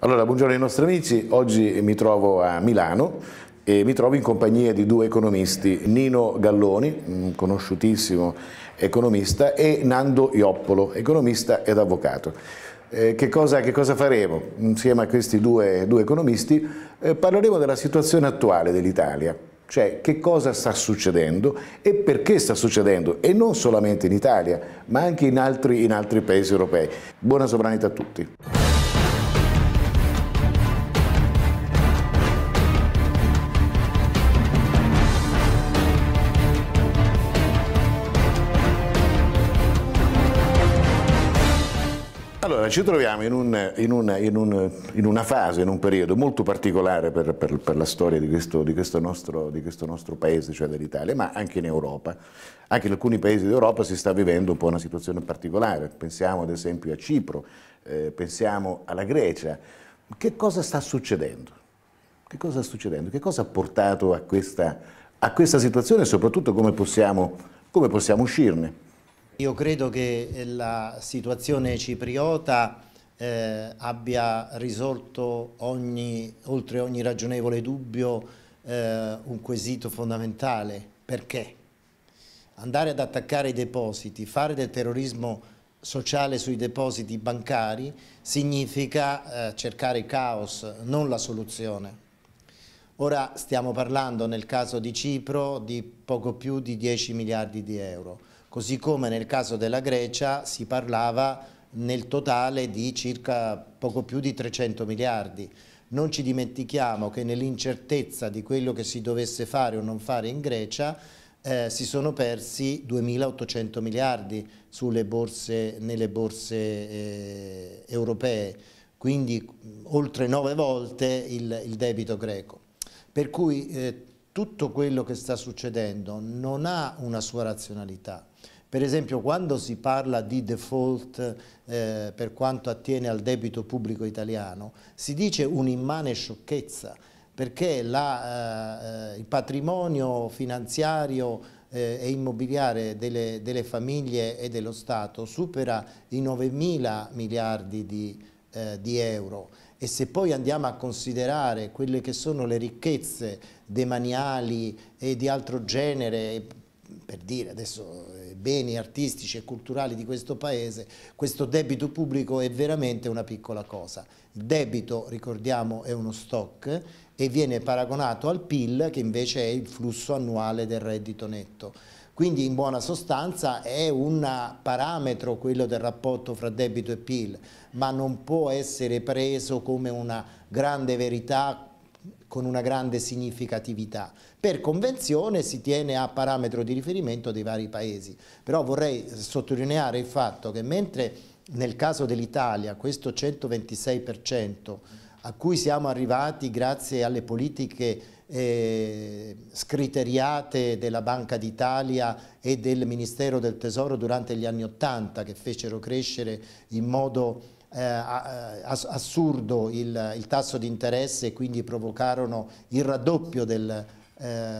Allora, buongiorno ai nostri amici, oggi mi trovo a Milano e mi trovo in compagnia di due economisti, Nino Galloni, un conosciutissimo economista, e Nando Ioppolo, economista ed avvocato. Eh, che, cosa, che, cosa, faremo? Insieme a questi due, due economisti eh, parleremo della situazione attuale dell'Italia, cioè che cosa sta succedendo e perché sta succedendo, e non solamente in Italia, ma anche in altri, in altri paesi europei. Buona sovranità a tutti. Allora, ci troviamo in, un, in, un, in, un, in, una fase, in un periodo molto particolare per, per, per la storia di questo, di, questo nostro, di questo, nostro, paese, cioè dell'Italia, ma anche in Europa. Anche in alcuni paesi d'Europa si sta vivendo un po' una situazione particolare. Pensiamo ad esempio a Cipro, eh, pensiamo alla Grecia. Che cosa sta succedendo? Che cosa sta succedendo? Che cosa ha portato a questa, a questa situazione e soprattutto come possiamo, come possiamo uscirne? Io credo che eh, la situazione cipriota eh, abbia risolto ogni, oltre ogni ragionevole dubbio eh, un quesito fondamentale. Perché? Andare ad attaccare i depositi, fare del terrorismo sociale sui depositi bancari significa eh, cercare caos, non la soluzione. Ora stiamo parlando nel caso di Cipro di poco più di 10 miliardi di euro così come nel caso della Grecia si parlava nel totale di circa poco più di 300 miliardi. Non ci dimentichiamo che nell'incertezza di quello che si dovesse fare o non fare in Grecia eh, si sono persi 2.800 miliardi borse, nelle borse eh, europee, quindi mm, oltre nove volte il, il debito greco. Per cui eh, tutto quello che sta succedendo non ha una sua razionalità. Per esempio quando si parla di default eh, per quanto attiene al debito pubblico italiano si dice un'immane sciocchezza perché la, eh, il patrimonio finanziario eh, e immobiliare delle, delle famiglie e dello Stato supera i 9 mila miliardi di euro eh, di euro e se poi andiamo a considerare quelle che sono le ricchezze demaniali e di altro genere, per dire adesso eh, beni artistici e culturali di questo paese, questo debito pubblico è veramente una piccola cosa. Il debito, ricordiamo, è uno stock e viene paragonato al PIL che invece è il flusso annuale del reddito netto. Quindi in buona sostanza è un parametro quello del rapporto fra debito e PIL, ma non può essere preso come una grande verità con una grande significatività. Per convenzione si tiene a parametro di riferimento dei vari paesi, però vorrei sottolineare il fatto che mentre nel caso dell'Italia questo 126% a cui siamo arrivati grazie alle politiche eh, scriteriate della Banca d'Italia e del Ministero del Tesoro durante gli anni Ottanta che fecero crescere in modo eh, eh assurdo il, il tasso di interesse e quindi provocarono il raddoppio del, eh,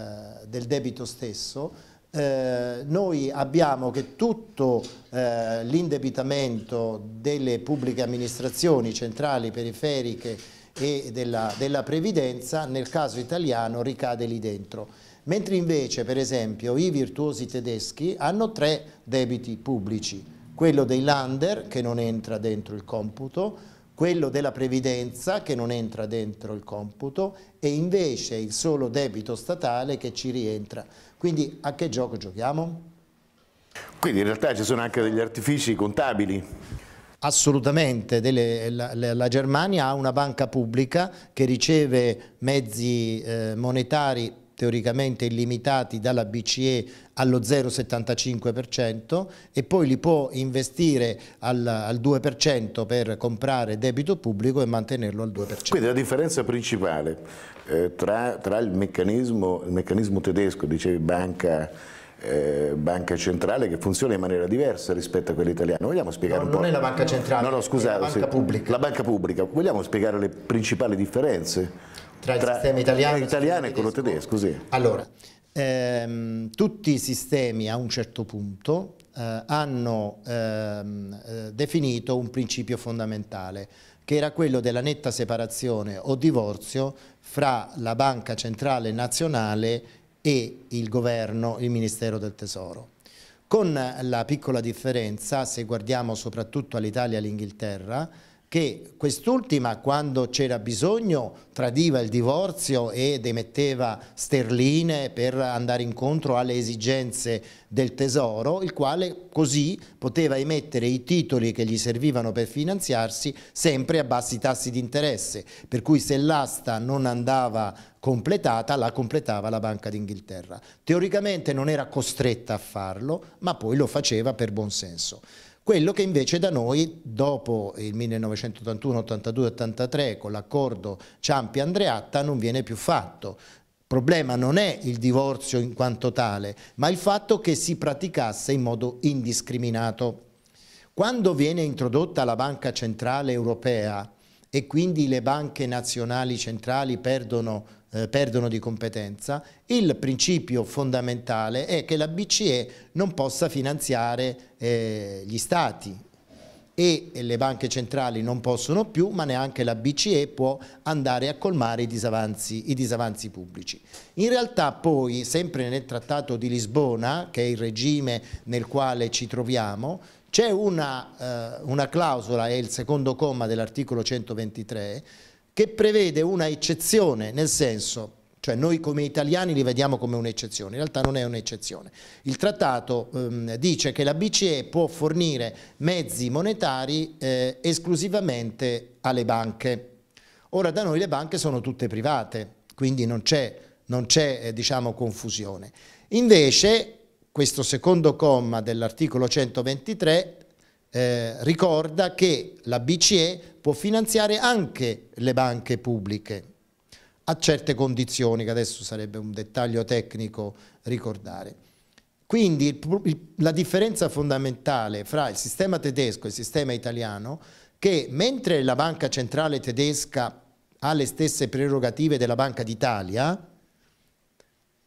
del debito stesso, eh, noi abbiamo che tutto eh, l'indebitamento delle pubbliche amministrazioni centrali, periferiche, e della, della previdenza, nel caso italiano ricade lì dentro. Mentre invece, per esempio, i virtuosi tedeschi hanno tre debiti pubblici, quello dei lander, che non entra dentro il computo, quello della previdenza che non entra dentro il computo e invece il solo debito statale che ci rientra. Quindi a che gioco giochiamo? Quindi in realtà ci sono anche degli artifici contabili. Assolutamente, delle, la, la, Germania ha una banca pubblica che riceve mezzi eh, monetari teoricamente illimitati dalla BCE allo 0,75% e poi li può investire al, al 2% per comprare debito pubblico e mantenerlo al 2%. Quindi la differenza principale eh, tra, tra il, meccanismo, il, meccanismo, tedesco, dicevi banca eh, banca centrale che funziona in maniera diversa rispetto a quella italiana. Vogliamo spiegare no, un non po'? Non è la banca centrale, no, no, scusate, la banca pubblica. La banca pubblica. Vogliamo spiegare le principali differenze tra, tra sistema italiano, italiano e quello tedesco? Sì. Allora, ehm, tutti i sistemi a un certo punto eh, hanno ehm, eh, definito un principio fondamentale che era quello della netta separazione o divorzio fra la banca centrale nazionale e il governo, il Ministero del Tesoro. Con la piccola differenza, se guardiamo soprattutto all'Italia e all'Inghilterra, che quest'ultima quando c'era bisogno tradiva il divorzio ed emetteva sterline per andare incontro alle esigenze del tesoro, il quale così poteva emettere i titoli che gli servivano per finanziarsi sempre a bassi tassi di interesse, per cui se l'asta non andava a completata la completava la Banca d'Inghilterra. Teoricamente non era costretta a farlo, ma poi lo faceva per buon senso. Quello che invece da noi, dopo il 1981, 82, 83, con l'accordo Ciampi-Andreatta, non viene più fatto. Il problema non è il divorzio in quanto tale, ma il fatto che si praticasse in modo indiscriminato. Quando viene introdotta la Banca Centrale Europea e quindi le banche nazionali centrali perdono eh, perdono di competenza, il principio fondamentale è che la BCE non possa finanziare eh, gli stati e le banche centrali non possono più, ma neanche la BCE può andare a colmare i disavanzi, i disavanzi pubblici. In realtà poi, sempre nel Trattato di Lisbona, che è il regime nel quale ci troviamo, c'è una, eh, una clausola, è il secondo comma dell'articolo 123, che prevede una eccezione, nel senso, cioè noi come italiani li vediamo come un'eccezione, in realtà non è un'eccezione. Il trattato ehm, dice che la BCE può fornire mezzi monetari eh, esclusivamente alle banche. Ora da noi le banche sono tutte private, quindi non c'è eh, diciamo, confusione. Invece questo secondo comma dell'articolo 123 eh, ricorda che la BCE può finanziare anche le banche pubbliche a certe condizioni, che adesso sarebbe un dettaglio tecnico ricordare. Quindi il, il, la differenza fondamentale fra il sistema tedesco e il sistema italiano che mentre la banca centrale tedesca ha le stesse prerogative della Banca d'Italia,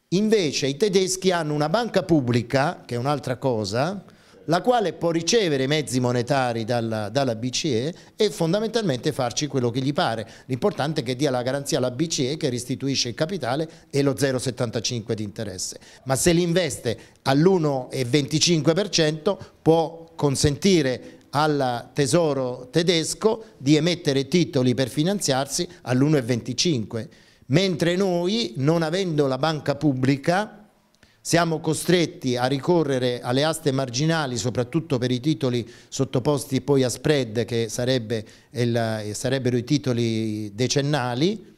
invece i tedeschi hanno una banca pubblica, che è un'altra cosa, la quale può ricevere mezzi monetari dalla, dalla, BCE e fondamentalmente farci quello che gli pare. L'importante è che dia la garanzia alla BCE che restituisce il capitale e lo 0,75 di interesse. Ma se li investe all'1,25% può consentire al tesoro tedesco di emettere titoli per finanziarsi all'1,25, mentre noi, non avendo la banca pubblica, siamo costretti a ricorrere alle aste marginali, soprattutto per i titoli sottoposti poi a spread, che sarebbe il, eh, sarebbero i titoli decennali,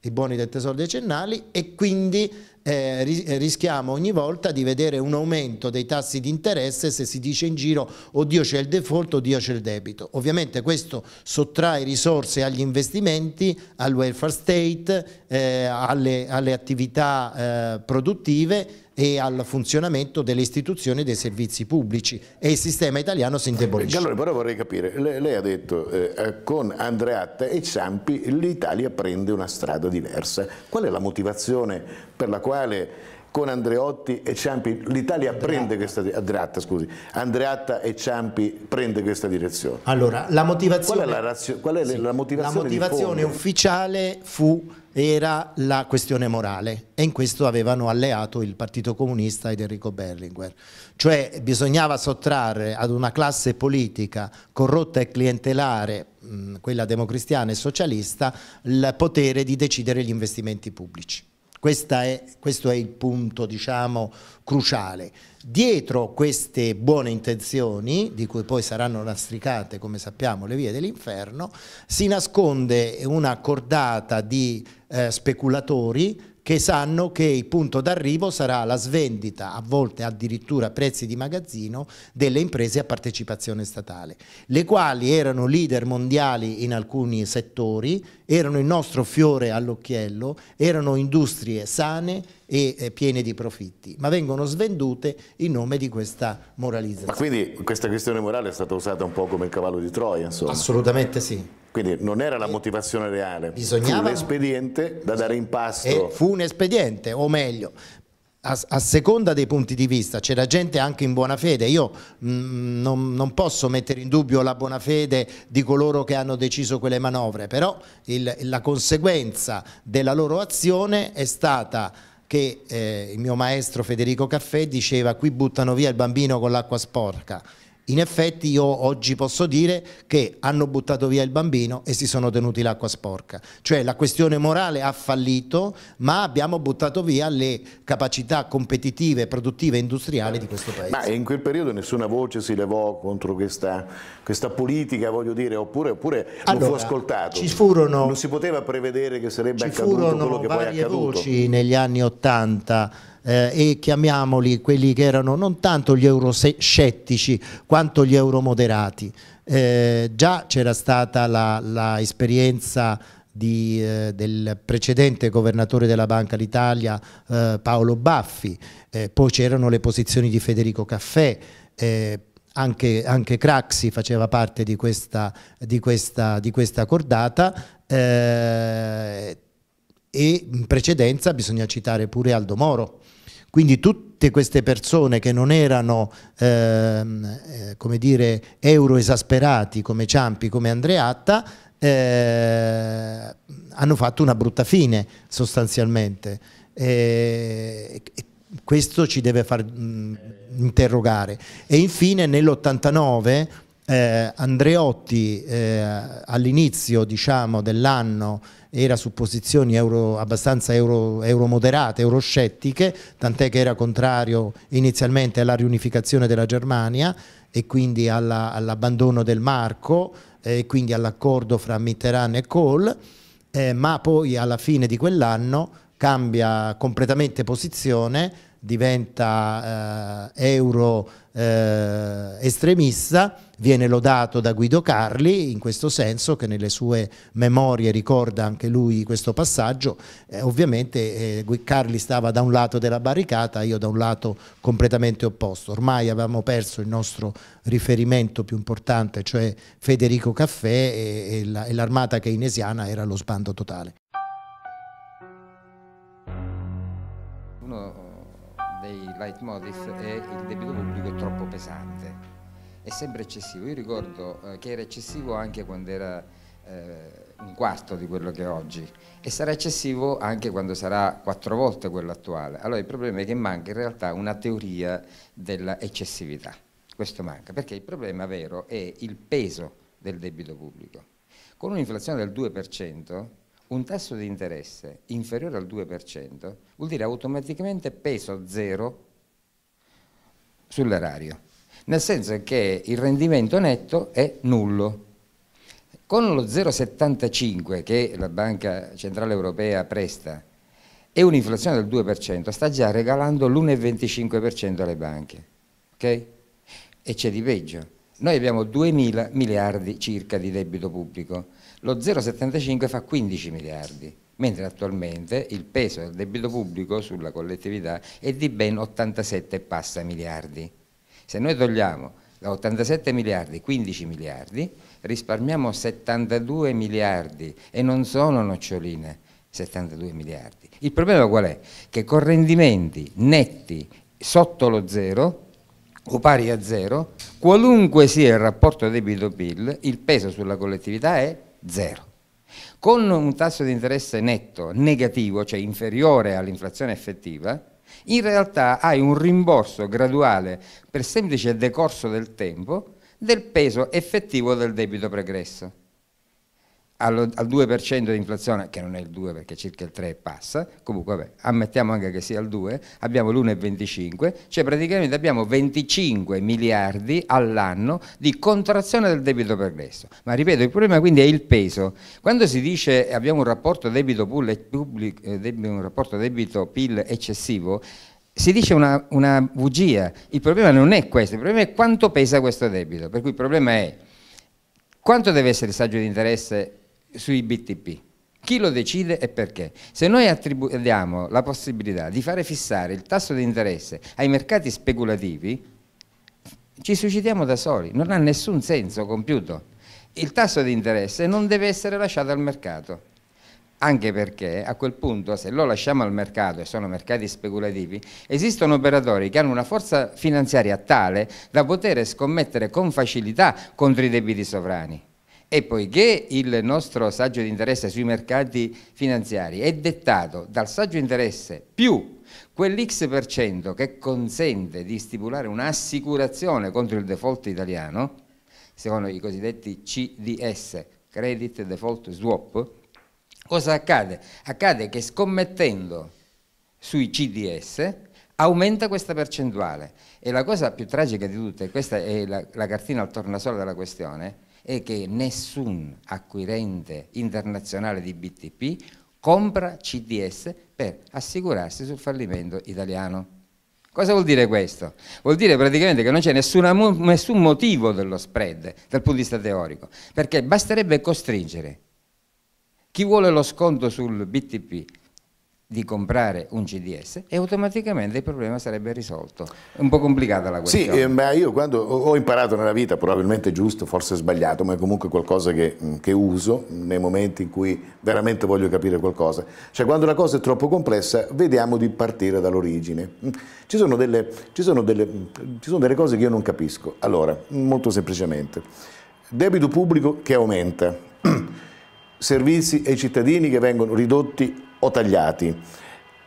i buoni del tesoro decennali, e quindi eh, rischiamo ogni volta di vedere un aumento dei tassi di interesse se si dice in giro oddio c'è il default, oddio c'è il debito. Ovviamente questo sottrae risorse agli investimenti, al welfare state, eh, alle, alle, attività eh, produttive e al funzionamento delle istituzioni e dei servizi pubblici e il sistema italiano si indebolisce. Allora però vorrei capire, lei, lei ha detto eh, con Andreatta e Ciampi l'Italia prende una strada diversa, qual è la motivazione per la quale con Andreotti e Ciampi l'Italia prende questa Andreatta, scusi, Andreatta e Ciampi prende questa direzione. Allora, la motivazione, qual è la, razio, qual è sì, la motivazione, la motivazione ufficiale fu era la questione morale e in questo avevano alleato il Partito Comunista ed Enrico Berlinguer. Cioè bisognava sottrarre ad una classe politica corrotta e clientelare, quella democristiana e socialista, il potere di decidere gli investimenti pubblici è, questo è il punto diciamo, cruciale. Dietro queste buone intenzioni, di cui poi saranno lastricate, come sappiamo, le vie dell'inferno, si nasconde una cordata di eh, speculatori che sanno che il punto d'arrivo sarà la svendita, a volte addirittura a prezzi di magazzino, delle imprese a partecipazione statale, le quali erano leader mondiali in alcuni settori, erano il nostro fiore all'occhiello, erano industrie sane, e piene di profitti, ma vengono svendute in nome di questa moralizzazione. Ma quindi questa questione morale è stata usata un po' come il cavallo di Troia, insomma. Assolutamente sì. Quindi non era la motivazione reale, bisognava... fu un espediente da dare in pasto. E fu un espediente, o meglio, a, a, seconda dei punti di vista c'era gente anche in buona fede io mh, mm, non, non, posso mettere in dubbio la buona fede di coloro che hanno deciso quelle manovre però il, la conseguenza della loro azione è stata che eh, il mio maestro Federico Caffè diceva qui buttano via il bambino con l'acqua sporca in effetti io oggi posso dire che hanno buttato via il bambino e si sono tenuti l'acqua sporca. Cioè la questione morale ha fallito, ma abbiamo buttato via le capacità competitive, produttive e industriali di questo paese. Ma in quel periodo nessuna voce si levò contro questa, questa politica, voglio dire, oppure, oppure allora, non fu ascoltato. Ci furono, non si poteva prevedere che sarebbe accaduto quello che poi è accaduto. Ci furono varie voci negli anni Ottanta eh, e chiamiamoli quelli che erano non tanto gli euroscettici quanto gli euromoderati. Eh, già c'era stata l'esperienza eh, del precedente governatore della Banca d'Italia eh, Paolo Baffi, eh, poi c'erano le posizioni di Federico Caffè, eh, anche, anche, Craxi faceva parte di questa, di questa, di questa cordata eh, e in precedenza bisogna citare pure Aldo Moro quindi tutte queste persone che non erano ehm, eh, come dire, euro esasperati come Ciampi, come Andreatta, eh, hanno fatto una brutta fine sostanzialmente. Eh, questo ci deve far mh, mm, interrogare. E infine nell'89 eh, Andreotti eh, all'inizio diciamo, dell'anno era su posizioni euro, abbastanza euro, moderate, euroscettiche, tant'è che era contrario inizialmente alla riunificazione della Germania e quindi all'abbandono del Marco e quindi all'accordo fra Mitterrand e Kohl, eh, ma poi alla fine di quell'anno cambia completamente posizione diventa eh, euro eh, estremista, viene lodato da Guido Carli in questo senso che nelle sue memorie ricorda anche lui questo passaggio, eh, ovviamente eh, Carli stava da un lato della barricata, io da un lato completamente opposto, ormai avevamo perso il nostro riferimento più importante, cioè Federico Caffè e, e l'armata keynesiana era lo sbando totale. Uno leitmotiv è il debito pubblico è troppo pesante, è sempre eccessivo. Io ricordo eh, che era eccessivo anche quando era eh, un quarto di quello che è oggi e sarà eccessivo anche quando sarà quattro volte quello attuale. Allora il problema è che manca in realtà una teoria dell'eccessività. Questo manca, perché il problema vero è il peso del debito pubblico. Con un'inflazione del 2%, un tasso di interesse inferiore al 2% vuol dire automaticamente peso zero sull'erario, nel senso che il rendimento netto è nullo. Con lo 0,75 che la Banca Centrale Europea presta e un'inflazione del 2%, sta già regalando l'1,25% alle banche. Okay? E c'è di peggio. Noi abbiamo 2.000 miliardi circa di debito pubblico, lo 0,75 fa 15 miliardi mentre attualmente il peso del debito pubblico sulla collettività è di ben 87 passa miliardi. Se noi togliamo da 87 miliardi 15 miliardi, risparmiamo 72 miliardi e non sono noccioline, 72 miliardi. Il problema qual è? Che con rendimenti netti sotto lo zero o pari a zero, qualunque sia il rapporto debito-PIL, il peso sulla collettività è zero con un tasso di interesse netto negativo, cioè inferiore all'inflazione effettiva, in realtà hai un rimborso graduale per semplice decorso del tempo del peso effettivo del debito pregresso allo, al 2% di inflazione, che non è il 2 perché circa il 3 passa, comunque vabbè, ammettiamo anche che sia il 2, abbiamo l'1,25, cioè praticamente abbiamo 25 miliardi all'anno di contrazione del debito pregresso. Ma ripeto, il problema quindi è il peso. Quando si dice abbiamo eh, un rapporto debito pil eccessivo, si dice una, una, bugia, il problema non è questo, il problema è quanto pesa questo debito, per cui il problema è quanto deve essere il saggio di interesse sui BTP. Chi lo decide e perché? Se noi attribuiamo la possibilità di fare fissare il tasso di interesse ai mercati speculativi, ci suscitiamo da soli, non ha nessun senso compiuto. Il tasso di interesse non deve essere lasciato al mercato, anche perché a quel punto se lo lasciamo al mercato e sono mercati speculativi, esistono operatori che hanno una forza finanziaria tale da poter scommettere con facilità contro i debiti sovrani. E poiché il nostro saggio di interesse sui mercati finanziari è dettato dal saggio interesse più quell'X% per cento che consente di stipulare un'assicurazione contro il default italiano, secondo i cosiddetti CDS, Credit Default Swap, cosa accade? Accade che scommettendo sui CDS aumenta questa percentuale e la cosa più tragica di tutte, questa è la, la cartina al tornasole della questione, è che nessun acquirente internazionale di BTP compra CDS per assicurarsi sul fallimento italiano. Cosa vuol dire questo? Vuol dire praticamente che non c'è nessun motivo dello spread dal punto di vista teorico, perché basterebbe costringere chi vuole lo sconto sul BTP di comprare un CDS e automaticamente il problema sarebbe risolto. È un po' complicata la questione. Sì, eh, ma io quando ho imparato nella vita, probabilmente giusto, forse sbagliato, ma è comunque qualcosa che, mm, che, uso nei momenti in cui veramente voglio capire qualcosa. Cioè quando la cosa è troppo complessa, vediamo di partire dall'origine. Mm, ci, ci, mm, ci sono delle cose che io non capisco. Allora, molto semplicemente, debito pubblico che aumenta, servizi ai cittadini che vengono ridotti o tagliati.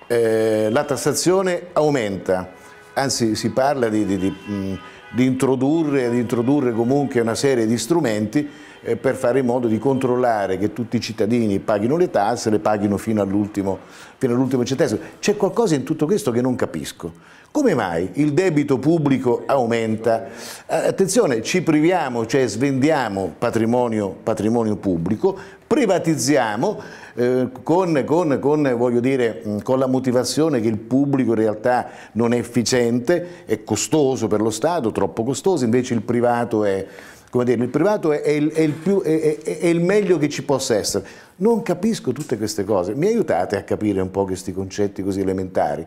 Eh, la tassazione aumenta, anzi si parla di, di, di, mm, di, introdurre, di introdurre comunque una serie di strumenti eh, per fare in modo di controllare che tutti i cittadini paghino le tasse, le paghino fino all'ultimo, all centesimo. C'è qualcosa in tutto questo che non capisco. Come mai il debito pubblico aumenta? Eh, attenzione, ci priviamo, cioè svendiamo patrimonio, patrimonio pubblico, privatizziamo eh, con, con, con, voglio dire, con la motivazione che il pubblico in realtà non è efficiente, è costoso per lo Stato, troppo costoso, invece il privato è... Dire, il privato è, è, il, è, il più, è il meglio che ci possa essere. Non capisco tutte queste cose. Mi aiutate a capire un po' questi concetti così elementari?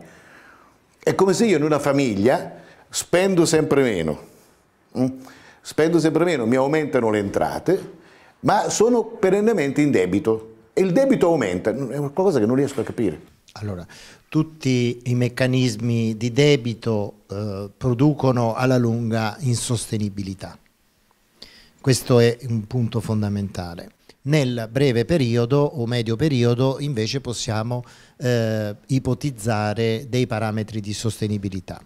È come se io in una famiglia spendo sempre meno. Spendo sempre meno, mi aumentano le entrate, ma sono perennemente in debito e il debito aumenta, è qualcosa che non riesco a capire. Allora, tutti i meccanismi di debito eh, producono alla lunga insostenibilità. Questo è un punto fondamentale. Nel breve periodo o medio periodo invece possiamo eh, ipotizzare dei parametri di sostenibilità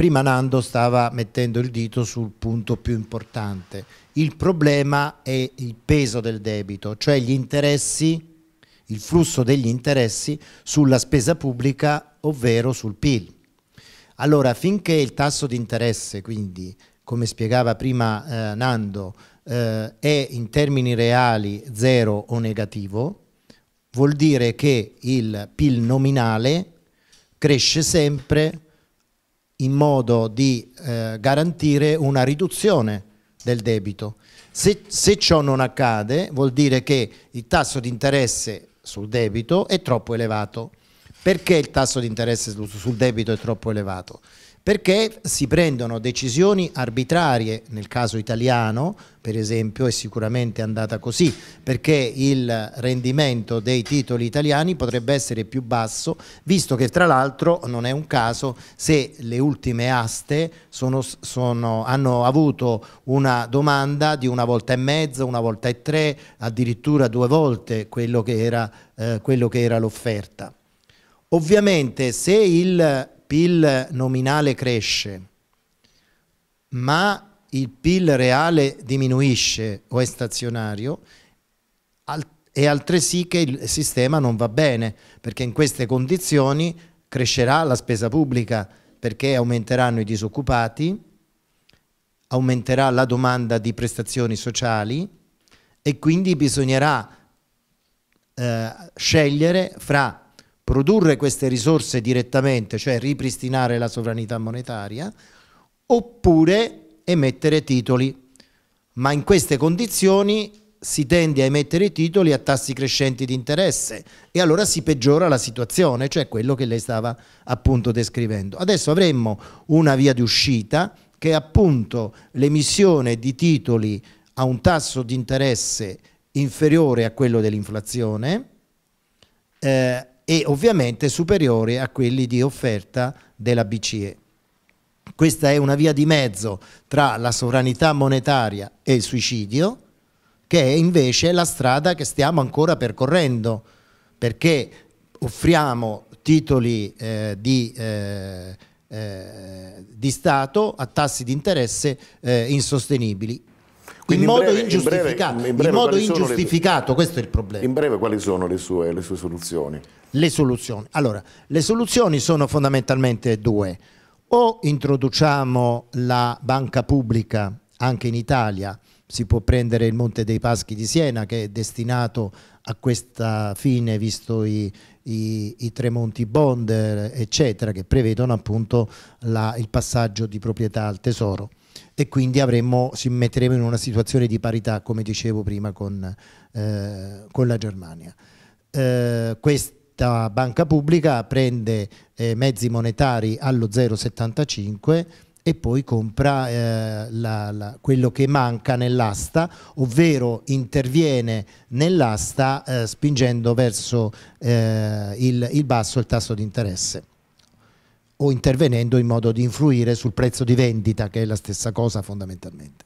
prima Nando stava mettendo il dito sul punto più importante. Il problema è il peso del debito, cioè gli interessi, il flusso degli interessi sulla spesa pubblica, ovvero sul PIL. Allora, finché il tasso di interesse, quindi come spiegava prima eh, Nando, eh, è in termini reali zero o negativo, vuol dire che il PIL nominale cresce sempre in modo di eh, garantire una riduzione del debito. Se, se ciò non accade vuol dire che il tasso di interesse sul debito è troppo elevato. Perché il tasso di interesse sul debito è troppo elevato? perché si prendono decisioni arbitrarie, nel caso italiano per esempio è sicuramente andata così, perché il rendimento dei titoli italiani potrebbe essere più basso, visto che tra l'altro non è un caso se le ultime aste sono, sono, hanno avuto una domanda di una volta e mezza, una volta e tre, addirittura due volte quello che era, eh, l'offerta. Ovviamente se il PIL nominale cresce, ma il PIL reale diminuisce o è stazionario, è altresì che il sistema non va bene, perché in queste condizioni crescerà la spesa pubblica, perché aumenteranno i disoccupati, aumenterà la domanda di prestazioni sociali e quindi bisognerà eh, scegliere fra produrre queste risorse direttamente, cioè ripristinare la sovranità monetaria, oppure emettere titoli. Ma in queste condizioni si tende a emettere titoli a tassi crescenti di interesse e allora si peggiora la situazione, cioè quello che lei stava appunto descrivendo. Adesso avremmo una via di uscita che è appunto l'emissione di titoli a un tasso di interesse inferiore a quello dell'inflazione, eh, e ovviamente superiore a quelli di offerta della BCE. Questa è una via di mezzo tra la sovranità monetaria e il suicidio, che è invece la strada che stiamo ancora percorrendo, perché offriamo titoli eh, di, eh, eh, di, Stato a tassi di interesse eh, insostenibili in, modo ingiustificato, in, modo ingiustificato questo è il problema. In breve quali sono le sue, le sue soluzioni? Le soluzioni. Allora, le soluzioni sono fondamentalmente due. O introduciamo la banca pubblica anche in Italia, si può prendere il Monte dei Paschi di Siena che è destinato a questa fine visto i, i, i Tremonti Bond eccetera che prevedono appunto la, il passaggio di proprietà al tesoro e quindi avremmo, ci metteremo in una situazione di parità, come dicevo prima, con, eh, con la Germania. Eh, questa banca pubblica prende eh, mezzi monetari allo 0,75 e poi compra eh, la, la, quello che manca nell'asta, ovvero interviene nell'asta eh, spingendo verso eh, il, il basso il tasso di interesse o intervenendo in modo di influire sul prezzo di vendita, che è la stessa cosa fondamentalmente.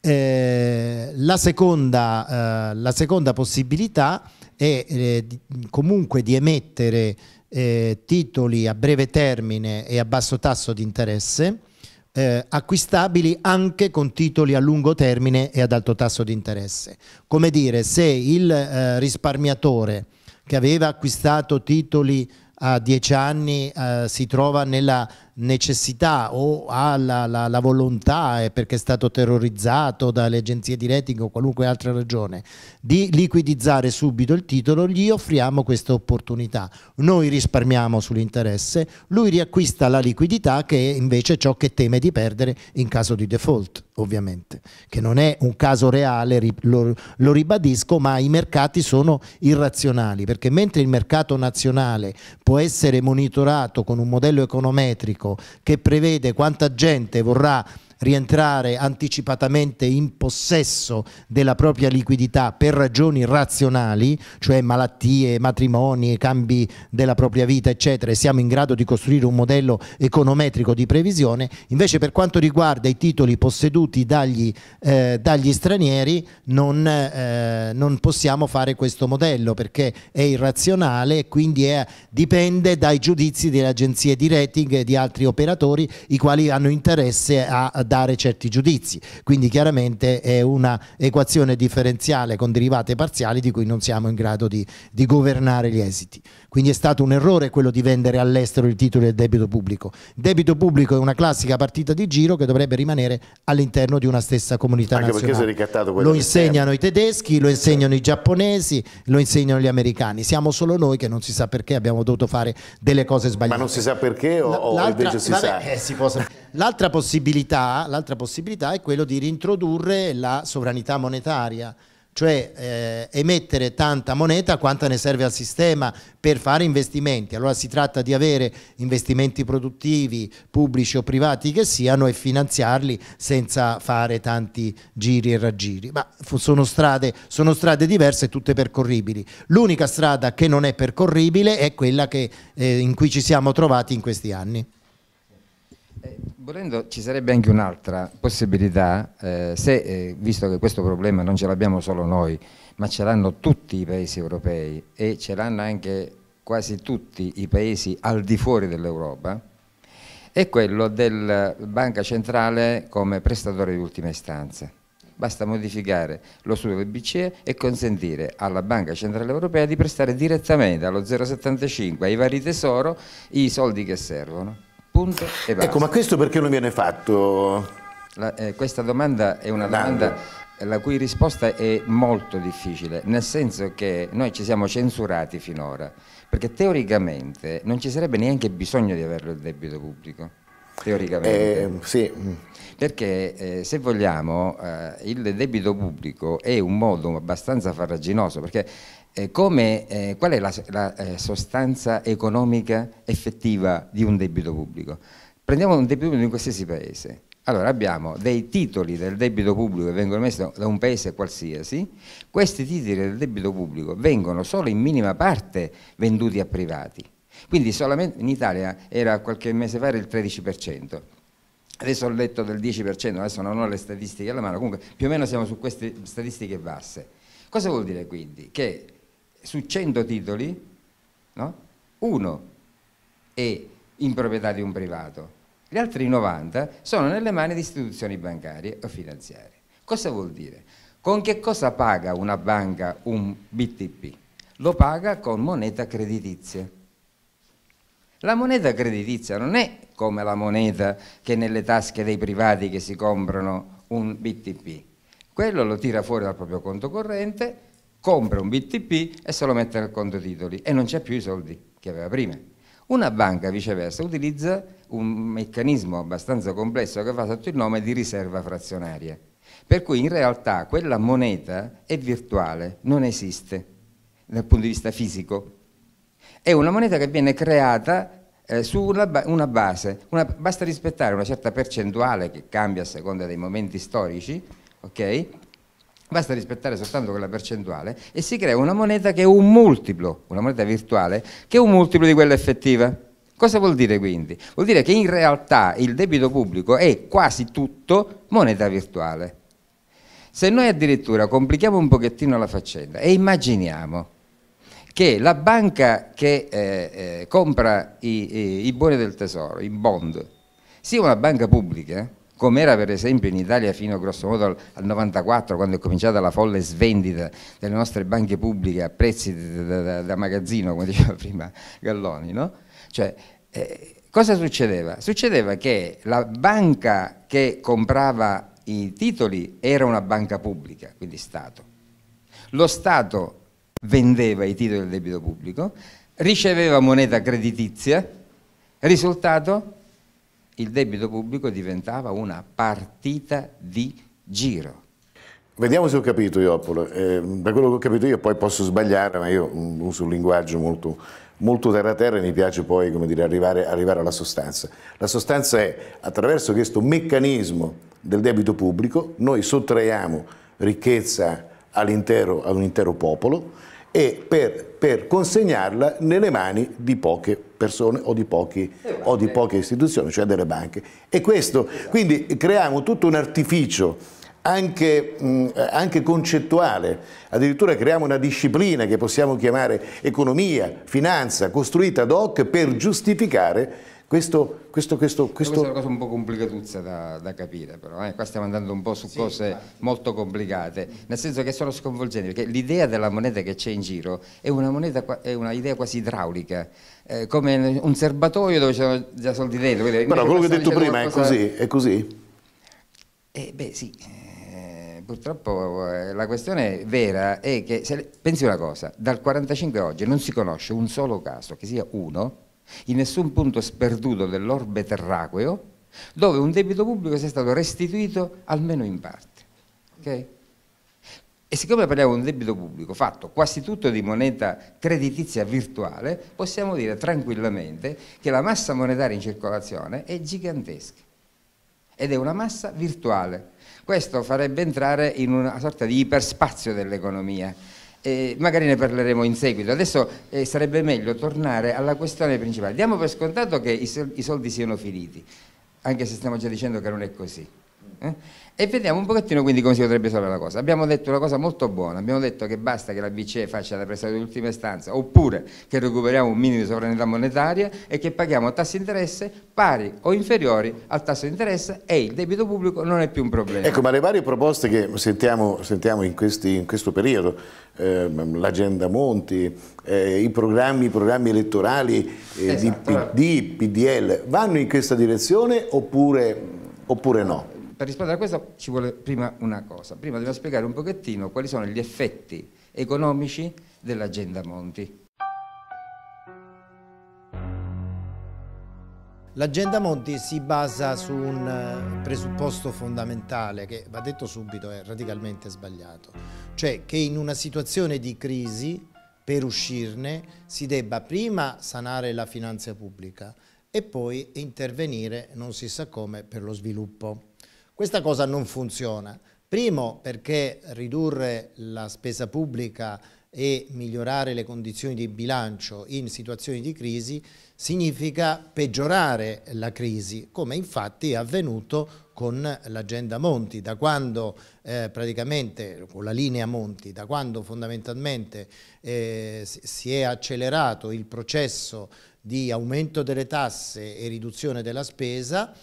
Eh, la, seconda, eh, la, seconda, possibilità è eh, di, comunque di emettere eh, titoli a breve termine e a basso tasso di interesse, eh, acquistabili anche con titoli a lungo termine e ad alto tasso di interesse. Come dire, se il eh, risparmiatore che aveva acquistato titoli a dieci anni eh, si trova nella necessità o ha la, la, la volontà, perché è stato terrorizzato dalle agenzie di rating o qualunque altra ragione, di liquidizzare subito il titolo, gli offriamo questa opportunità. Noi risparmiamo sull'interesse, lui riacquista la liquidità che è invece ciò che teme di perdere in caso di default, ovviamente, che non è un caso reale, lo, lo ribadisco, ma i mercati sono irrazionali, perché mentre il mercato nazionale può essere monitorato con un modello econometrico, che prevede quanta gente vorrà rientrare anticipatamente in possesso della propria liquidità per ragioni razionali, cioè malattie, matrimoni, cambi della propria vita, eccetera, e siamo in grado di costruire un modello econometrico di previsione, invece per quanto riguarda i titoli posseduti dagli, eh, dagli stranieri non, eh, non, possiamo fare questo modello perché è irrazionale e quindi è, dipende dai giudizi delle agenzie di rating e di altri operatori i quali hanno interesse a, a dare certi giudizi. Quindi chiaramente è una equazione differenziale con derivate parziali di cui non siamo in grado di, di governare gli esiti. Quindi è stato un errore quello di vendere all'estero il titolo del debito pubblico. Il debito pubblico è una classica partita di giro che dovrebbe rimanere all'interno di una stessa comunità Anche nazionale. Lo insegnano i tedeschi, lo insegnano i giapponesi, lo insegnano gli americani. Siamo solo noi che non si sa perché abbiamo dovuto fare delle cose sbagliate. Ma non si sa perché o, o invece si vabbè, sa? Eh, si può sapere. L'altra possibilità, possibilità, è quella di rintrodurre la sovranità monetaria, cioè eh, emettere tanta moneta quanta ne serve al sistema per fare investimenti. Allora si tratta di avere investimenti produttivi, pubblici o privati che siano e finanziarli senza fare tanti giri e raggiri. Ma sono strade, sono strade diverse e tutte percorribili. L'unica strada che non è percorribile è quella che, eh, in cui ci siamo trovati in questi anni. Eh, volendo ci sarebbe anche un'altra possibilità, eh, se, eh, visto che questo problema non ce l'abbiamo solo noi, ma ce l'hanno tutti i paesi europei e ce l'hanno anche quasi tutti i paesi al di fuori dell'Europa, è quello della banca centrale come prestatore di ultima istanza. Basta modificare lo studio del BCE e consentire alla Banca Centrale Europea di prestare direttamente allo 0,75 ai vari tesoro i soldi che servono. Punto e basta. Ecco, ma questo perché non viene fatto? La, eh, questa domanda è una Andando. domanda la cui risposta è molto difficile, nel senso che noi ci siamo censurati finora, perché teoricamente non ci sarebbe neanche bisogno di averlo il debito pubblico. Teoricamente. Eh, sì. Perché eh, se vogliamo eh, il debito pubblico è un modo abbastanza farraginoso, perché eh, come, eh, qual è la, la eh, sostanza economica effettiva di un debito pubblico? Prendiamo un debito pubblico in qualsiasi paese. Allora abbiamo dei titoli del debito pubblico che vengono messi da un paese qualsiasi, questi titoli del debito pubblico vengono solo in minima parte venduti a privati. Quindi solamente in Italia era qualche mese fa il 13%. Adesso ho letto del 10%, adesso non ho le statistiche alla mano, comunque più o meno siamo su queste statistiche basse. Cosa vuol dire quindi? Che su 100 titoli, no? uno è in proprietà di un privato, gli altri 90 sono nelle mani di istituzioni bancarie o finanziarie. Cosa vuol dire? Con che cosa paga una banca un BTP? Lo paga con moneta creditizia. La moneta creditizia non è come la moneta che è nelle tasche dei privati che si comprano un BTP. Quello lo tira fuori dal proprio conto corrente, compra un BTP e se lo mette nel conto titoli e non c'è più i soldi che aveva prima. Una banca viceversa utilizza un meccanismo abbastanza complesso che fa sotto il nome di riserva frazionaria, per cui in realtà quella moneta è virtuale, non esiste dal punto di vista fisico. È una moneta che viene creata eh, su una, ba una base, una, basta rispettare una certa percentuale che cambia a seconda dei momenti storici, okay? basta rispettare soltanto quella percentuale e si crea una moneta che è un multiplo, una moneta virtuale, che è un multiplo di quella effettiva. Cosa vuol dire quindi? Vuol dire che in realtà il debito pubblico è quasi tutto moneta virtuale. Se noi addirittura complichiamo un pochettino la faccenda e immaginiamo che la banca che eh, eh, compra i, i, i buoni del tesoro, i bond, sia una banca pubblica, come era per esempio in Italia fino grossomodo al, al 94 quando è cominciata la folle svendita delle nostre banche pubbliche a prezzi da, da, da magazzino, come diceva prima Galloni, no? Cioè, eh, cosa succedeva? Succedeva che la banca che comprava i titoli era una banca pubblica, quindi Stato. Lo Stato vendeva i titoli del debito pubblico, riceveva moneta creditizia, risultato il debito pubblico diventava una partita di giro. Vediamo se ho capito Ioppolo, eh, da quello che ho capito io poi posso sbagliare, ma io uso un linguaggio molto, molto terra-terra e mi piace poi dire, arrivare, arrivare alla sostanza. La sostanza è attraverso questo meccanismo del debito pubblico noi sottraiamo ricchezza all'intero, ad un intero popolo e per, per consegnarla nelle mani di poche persone persone o di, pochi, o di poche istituzioni, cioè delle banche. E questo, esatto. quindi creiamo tutto un artificio anche, mh, anche, concettuale, addirittura creiamo una disciplina che possiamo chiamare economia, finanza, costruita ad hoc per giustificare questo, questo, questo, questo... Questa è una cosa un po' complicatuzza da, da capire, però eh? qua stiamo andando un po' su sì, cose infatti. molto complicate, nel senso che sono sconvolgenti, perché l'idea della moneta che c'è in giro è una, moneta, è una idea quasi idraulica, eh, come un serbatoio dove c'erano già soldi dentro. Quindi però quello che ho detto prima qualcosa... è così? È così? Eh, beh sì, eh, purtroppo eh, la questione vera è che, se, pensi una cosa, dal 45 a oggi non si conosce un solo caso, che sia uno, in nessun punto sperduto dell'orbe terraqueo dove un debito pubblico sia stato restituito almeno in parte. Okay? E siccome parliamo di un debito pubblico fatto quasi tutto di moneta creditizia virtuale, possiamo dire tranquillamente che la massa monetaria in circolazione è gigantesca ed è una massa virtuale. Questo farebbe entrare in una sorta di iperspazio dell'economia, eh, magari ne parleremo in seguito. Adesso eh, sarebbe meglio tornare alla questione principale. Diamo per scontato che i soldi siano finiti, anche se stiamo già dicendo che non è così. Eh? E vediamo un pochettino quindi come si potrebbe risolvere la cosa. Abbiamo detto una cosa molto buona, abbiamo detto che basta che la BCE faccia la prestazione di ultima istanza oppure che recuperiamo un minimo di sovranità monetaria e che paghiamo tassi di interesse pari o inferiori al tasso di interesse e il debito pubblico non è più un problema. Ecco, ma le varie proposte che sentiamo, sentiamo in, questi, in, questo periodo, eh, l'agenda Monti, eh, i, programmi, i, programmi, elettorali eh, esatto. di PD, PDL, vanno in questa direzione oppure, oppure no? per rispondere a questo ci vuole prima una cosa, prima devo spiegare un pochettino quali sono gli effetti economici dell'agenda Monti. L'agenda Monti si basa su un eh, presupposto fondamentale che va detto subito è radicalmente sbagliato, cioè che in una situazione di crisi per uscirne si debba prima sanare la finanza pubblica e poi intervenire non si sa come per lo sviluppo. Questa cosa non funziona. Primo perché ridurre la spesa pubblica e migliorare le condizioni di bilancio in situazioni di crisi significa peggiorare la crisi, come infatti è avvenuto con l'agenda Monti, da quando eh, praticamente, con la linea Monti, da quando fondamentalmente eh, si è accelerato il processo di aumento delle tasse e riduzione della spesa,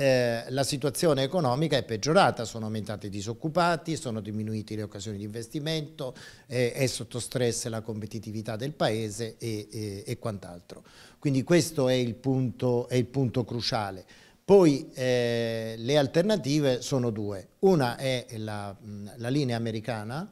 eh, la situazione economica è peggiorata, sono aumentati i disoccupati, sono diminuite le occasioni di investimento, eh, è sotto stress la competitività del paese e, e, e quant'altro. Quindi questo è il punto, è il punto cruciale. Poi eh, le alternative sono due. Una è la, la, linea americana,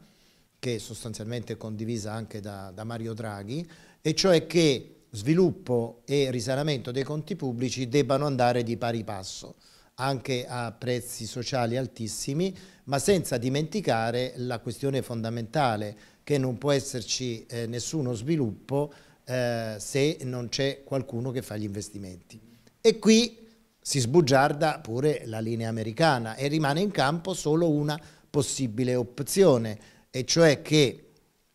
che è sostanzialmente condivisa anche da, da Mario Draghi, e cioè che sviluppo e risanamento dei conti pubblici debbano andare di pari passo, anche a prezzi sociali altissimi, ma senza dimenticare la questione fondamentale che non può esserci eh, nessuno sviluppo eh, se non c'è qualcuno che fa gli investimenti. E qui si sbugiarda pure la linea americana e rimane in campo solo una possibile opzione, e cioè che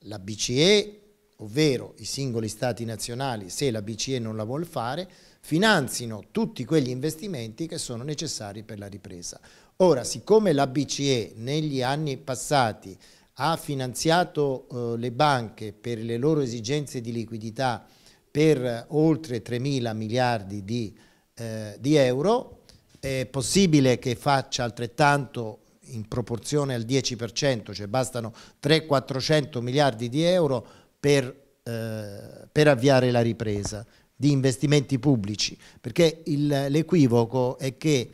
la BCE ovvero i singoli stati nazionali, se la BCE non la vuol fare, finanzino tutti quegli investimenti che sono necessari per la ripresa. Ora, siccome la BCE negli anni passati ha finanziato eh, le banche per le loro esigenze di liquidità per eh, oltre 3 mila miliardi di, eh, di euro, è possibile che faccia altrettanto in proporzione al 10%, cioè bastano 300-400 miliardi di euro per, eh, per avviare la ripresa di investimenti pubblici, perché l'equivoco è che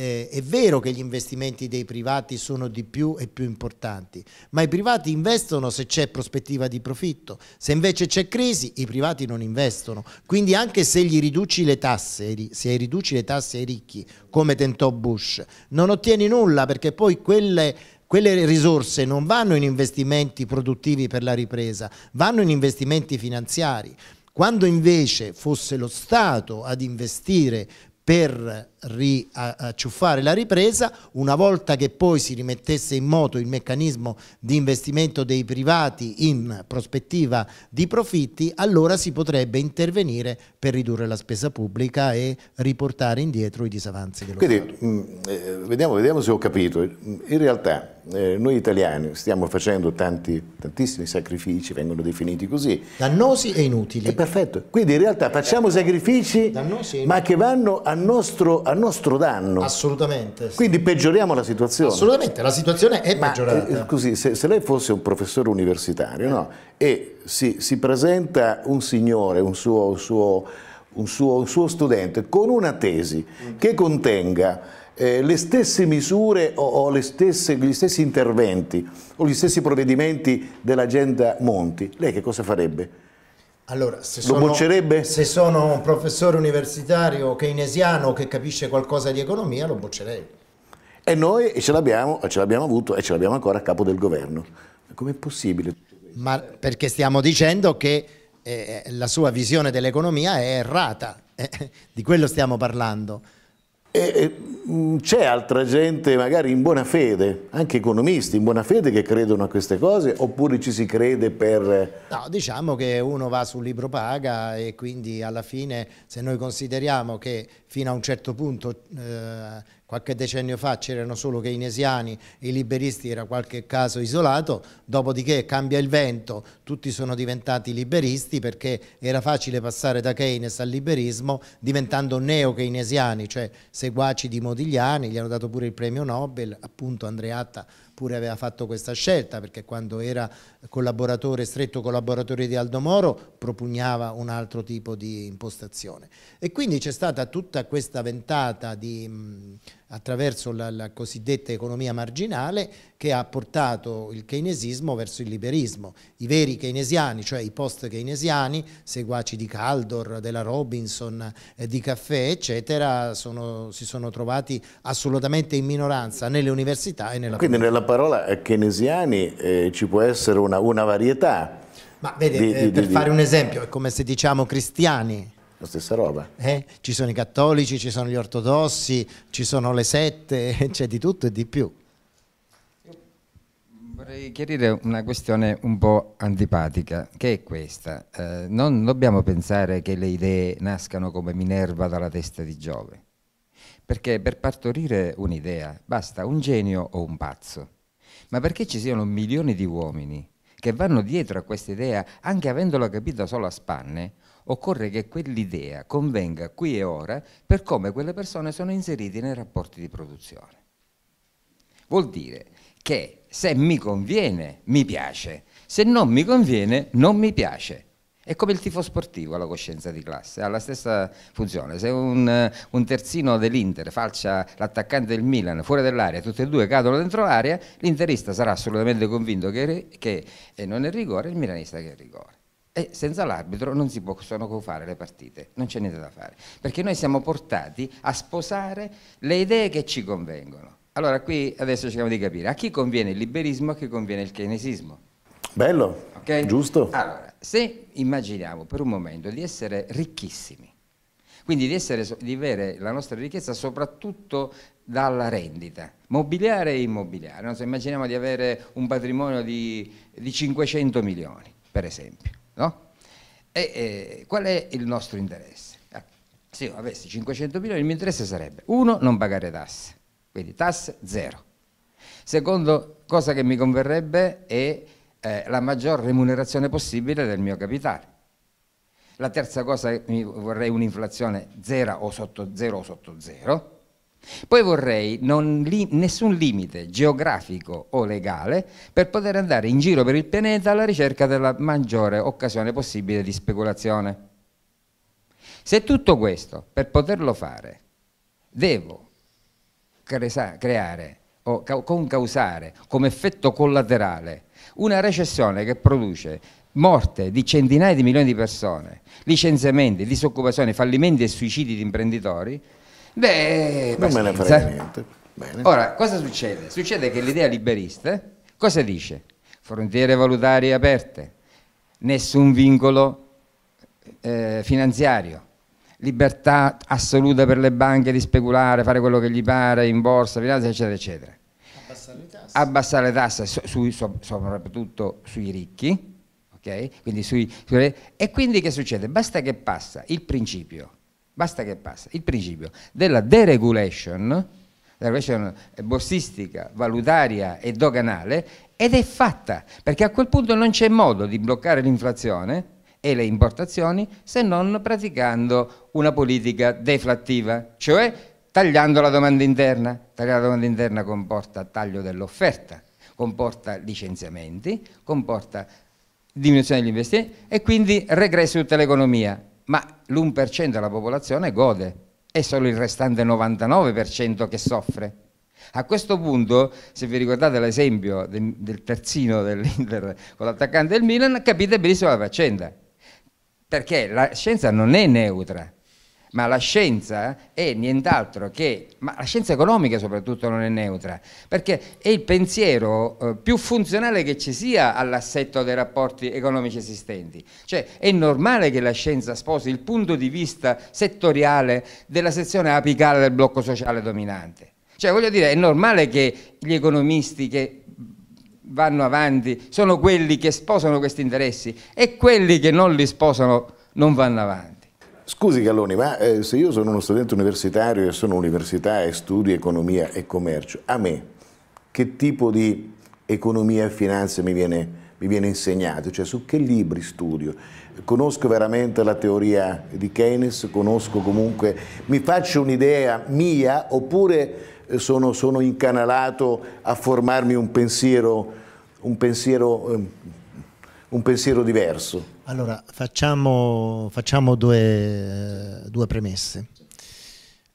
eh, è vero che gli investimenti dei privati sono di più e più importanti, ma i privati investono se c'è prospettiva di profitto, se invece c'è crisi i privati non investono, quindi anche se gli riduci le tasse, se riduci le tasse ai ricchi, come tentò Bush, non ottieni nulla perché poi quelle quelle risorse non vanno in investimenti produttivi per la ripresa, vanno in investimenti finanziari. Quando invece fosse lo Stato ad investire per riacciuffare la ripresa, una volta che poi si rimettesse in moto il meccanismo di investimento dei privati in prospettiva di profitti, allora si potrebbe intervenire per ridurre la spesa pubblica e riportare indietro i disavanzi dello Quindi, mh, mm, eh, vediamo, vediamo, se ho capito. In realtà eh, noi italiani stiamo facendo tanti, tantissimi sacrifici, vengono definiti così. Dannosi e inutili. È perfetto. Quindi in realtà facciamo sacrifici ma che vanno a nostro a nostro danno. Assolutamente. Sì. Quindi peggioriamo la situazione. Assolutamente, la situazione è Ma, peggiorata. Eh, così, se, se, lei fosse un professore universitario no? e si, si, presenta un signore, un suo, un suo, un suo, un suo studente, con una tesi mm. che contenga eh, le stesse misure o, o le stesse, gli stessi interventi o gli stessi provvedimenti dell'agenda Monti, lei che cosa farebbe? Allora, se sono, Lo boccerebbe? Se sono un professore universitario keynesiano che capisce qualcosa di economia, lo boccerei. E noi ce l'abbiamo, avuto e ce l'abbiamo ancora a capo del governo. Com'è possibile? Ma perché stiamo dicendo che eh, la sua visione dell'economia è errata, eh, di quello stiamo parlando. E, mm, c'è altra gente magari in buona fede, anche economisti in buona fede che credono a queste cose oppure ci si crede per... No, diciamo che uno va sul libro paga e quindi alla fine se noi consideriamo che fino a un certo punto eh, Qualche decennio fa c'erano solo keynesiani e i liberisti era qualche caso isolato, dopodiché cambia il vento, tutti sono diventati liberisti perché era facile passare da Keynes al liberismo diventando neo-keynesiani, cioè seguaci di Modigliani, gli hanno dato pure il premio Nobel, appunto Andreatta pure aveva fatto questa scelta perché quando era collaboratore, stretto collaboratore di Aldo Moro propugnava un altro tipo di impostazione. E quindi c'è stata tutta questa ventata di attraverso la, la, cosiddetta economia marginale che ha portato il keynesismo verso il liberismo. I veri keynesiani, cioè i post-keynesiani, seguaci di Caldor, della Robinson, eh, di Caffè, eccetera, sono, si sono trovati assolutamente in minoranza nelle università e nella Quindi politica. nella parola eh, keynesiani eh, ci può essere una, una varietà. Ma vede, di, eh, di, per di, fare un esempio, è come se diciamo cristiani, la stessa roba. Eh? Ci sono i cattolici, ci sono gli ortodossi, ci sono le sette, c'è di tutto e di più. Vorrei chiarire una questione un po' antipatica, che è questa. Eh, non dobbiamo pensare che le idee nascano come Minerva dalla testa di Giove, perché per partorire un'idea basta un genio o un pazzo. Ma perché ci siano milioni di uomini che vanno dietro a questa idea, anche avendola capita solo a spanne, occorre che quell'idea convenga qui e ora per come quelle persone sono inserite nei rapporti di produzione. Vuol dire che se mi conviene, mi piace, se non mi conviene, non mi piace. È come il tifo sportivo alla coscienza di classe, ha la stessa funzione. Se un, un terzino dell'Inter falcia l'attaccante del Milan fuori dell'area, tutti e due cadono dentro l'area, l'interista sarà assolutamente convinto che, che eh, non è rigore, il milanista che è rigore. E senza l'arbitro non si possono fare le partite, non c'è niente da fare, perché noi siamo portati a sposare le idee che ci convengono. Allora qui adesso cerchiamo di capire a chi conviene il liberismo e a chi conviene il keynesismo. Bello, okay? giusto. Allora, se immaginiamo per un momento di essere ricchissimi, quindi di, essere, di avere la nostra ricchezza soprattutto dalla rendita, mobiliare e immobiliare. No? So, immaginiamo di avere un patrimonio di, di 500 milioni, per esempio. No? E, e, qual è il nostro interesse? Ah, se io avessi 500 milioni il mio interesse sarebbe, uno, non pagare tasse, quindi tasse zero. Secondo cosa che mi converrebbe è eh, la maggior remunerazione possibile del mio capitale. La terza cosa, vorrei un'inflazione zero o sotto zero o sotto zero, poi vorrei li, nessun limite geografico o legale per poter andare in giro per il pianeta alla ricerca della maggiore occasione possibile di speculazione. Se tutto questo, per poterlo fare, devo creare o concausare come effetto collaterale una recessione che produce morte di centinaia di milioni di persone, licenziamenti, disoccupazione, fallimenti e suicidi di imprenditori, Beh, non me ne frega niente. Bene. Ora, cosa succede? Succede che l'idea liberista cosa dice? Frontiere valutarie aperte, nessun vincolo eh, finanziario, libertà assoluta per le banche di speculare, fare quello che gli pare in borsa, finanza, eccetera, eccetera. Abbassare le tasse, Abbassare le tasse su, su, soprattutto sui ricchi, okay? quindi sui, sui, e quindi che succede? Basta che passa il principio Basta che passa. Il principio della deregulation, deregulation borsistica, valutaria e doganale, ed è fatta, perché a quel punto non c'è modo di bloccare l'inflazione e le importazioni se non praticando una politica deflattiva, cioè tagliando la domanda interna. Tagliare la domanda interna comporta taglio dell'offerta, comporta licenziamenti, comporta diminuzione degli investimenti e quindi regresso di tutta l'economia ma l'1% della popolazione gode, è solo il restante 99% che soffre. A questo punto, se vi ricordate l'esempio del, terzino dell'Inter con l'attaccante del Milan, capite benissimo la faccenda, perché la scienza non è neutra, ma la scienza è nient'altro che, ma la scienza economica soprattutto non è neutra, perché è il pensiero eh, più funzionale che ci sia all'assetto dei rapporti economici esistenti. Cioè è normale che la scienza sposi il punto di vista settoriale della sezione apicale del blocco sociale dominante. Cioè voglio dire, è normale che gli economisti che vanno avanti sono quelli che sposano questi interessi e quelli che non li sposano non vanno avanti. Scusi Galloni, ma eh, se io sono uno studente universitario e sono università e studio economia e commercio, a me che tipo di economia e finanza mi viene, mi viene insegnato? Cioè su che libri studio? Conosco veramente la teoria di Keynes? Conosco comunque, mi faccio un'idea mia oppure eh, sono, sono, incanalato a formarmi un pensiero, un pensiero, ehm, un pensiero diverso? Allora, facciamo, facciamo due, due, premesse.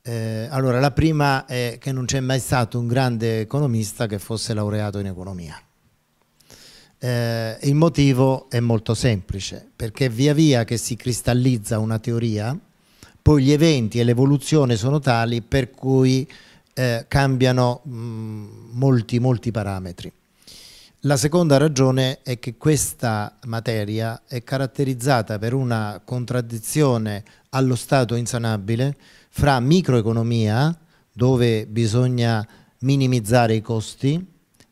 Eh, allora, la prima è che non c'è mai stato un grande economista che fosse laureato in economia. Eh, il motivo è molto semplice, perché via via che si cristallizza una teoria, poi gli eventi e l'evoluzione sono tali per cui eh, cambiano mh, mm, molti, molti parametri. La seconda ragione è che questa materia è caratterizzata per una contraddizione allo stato insanabile fra microeconomia, dove bisogna minimizzare i costi,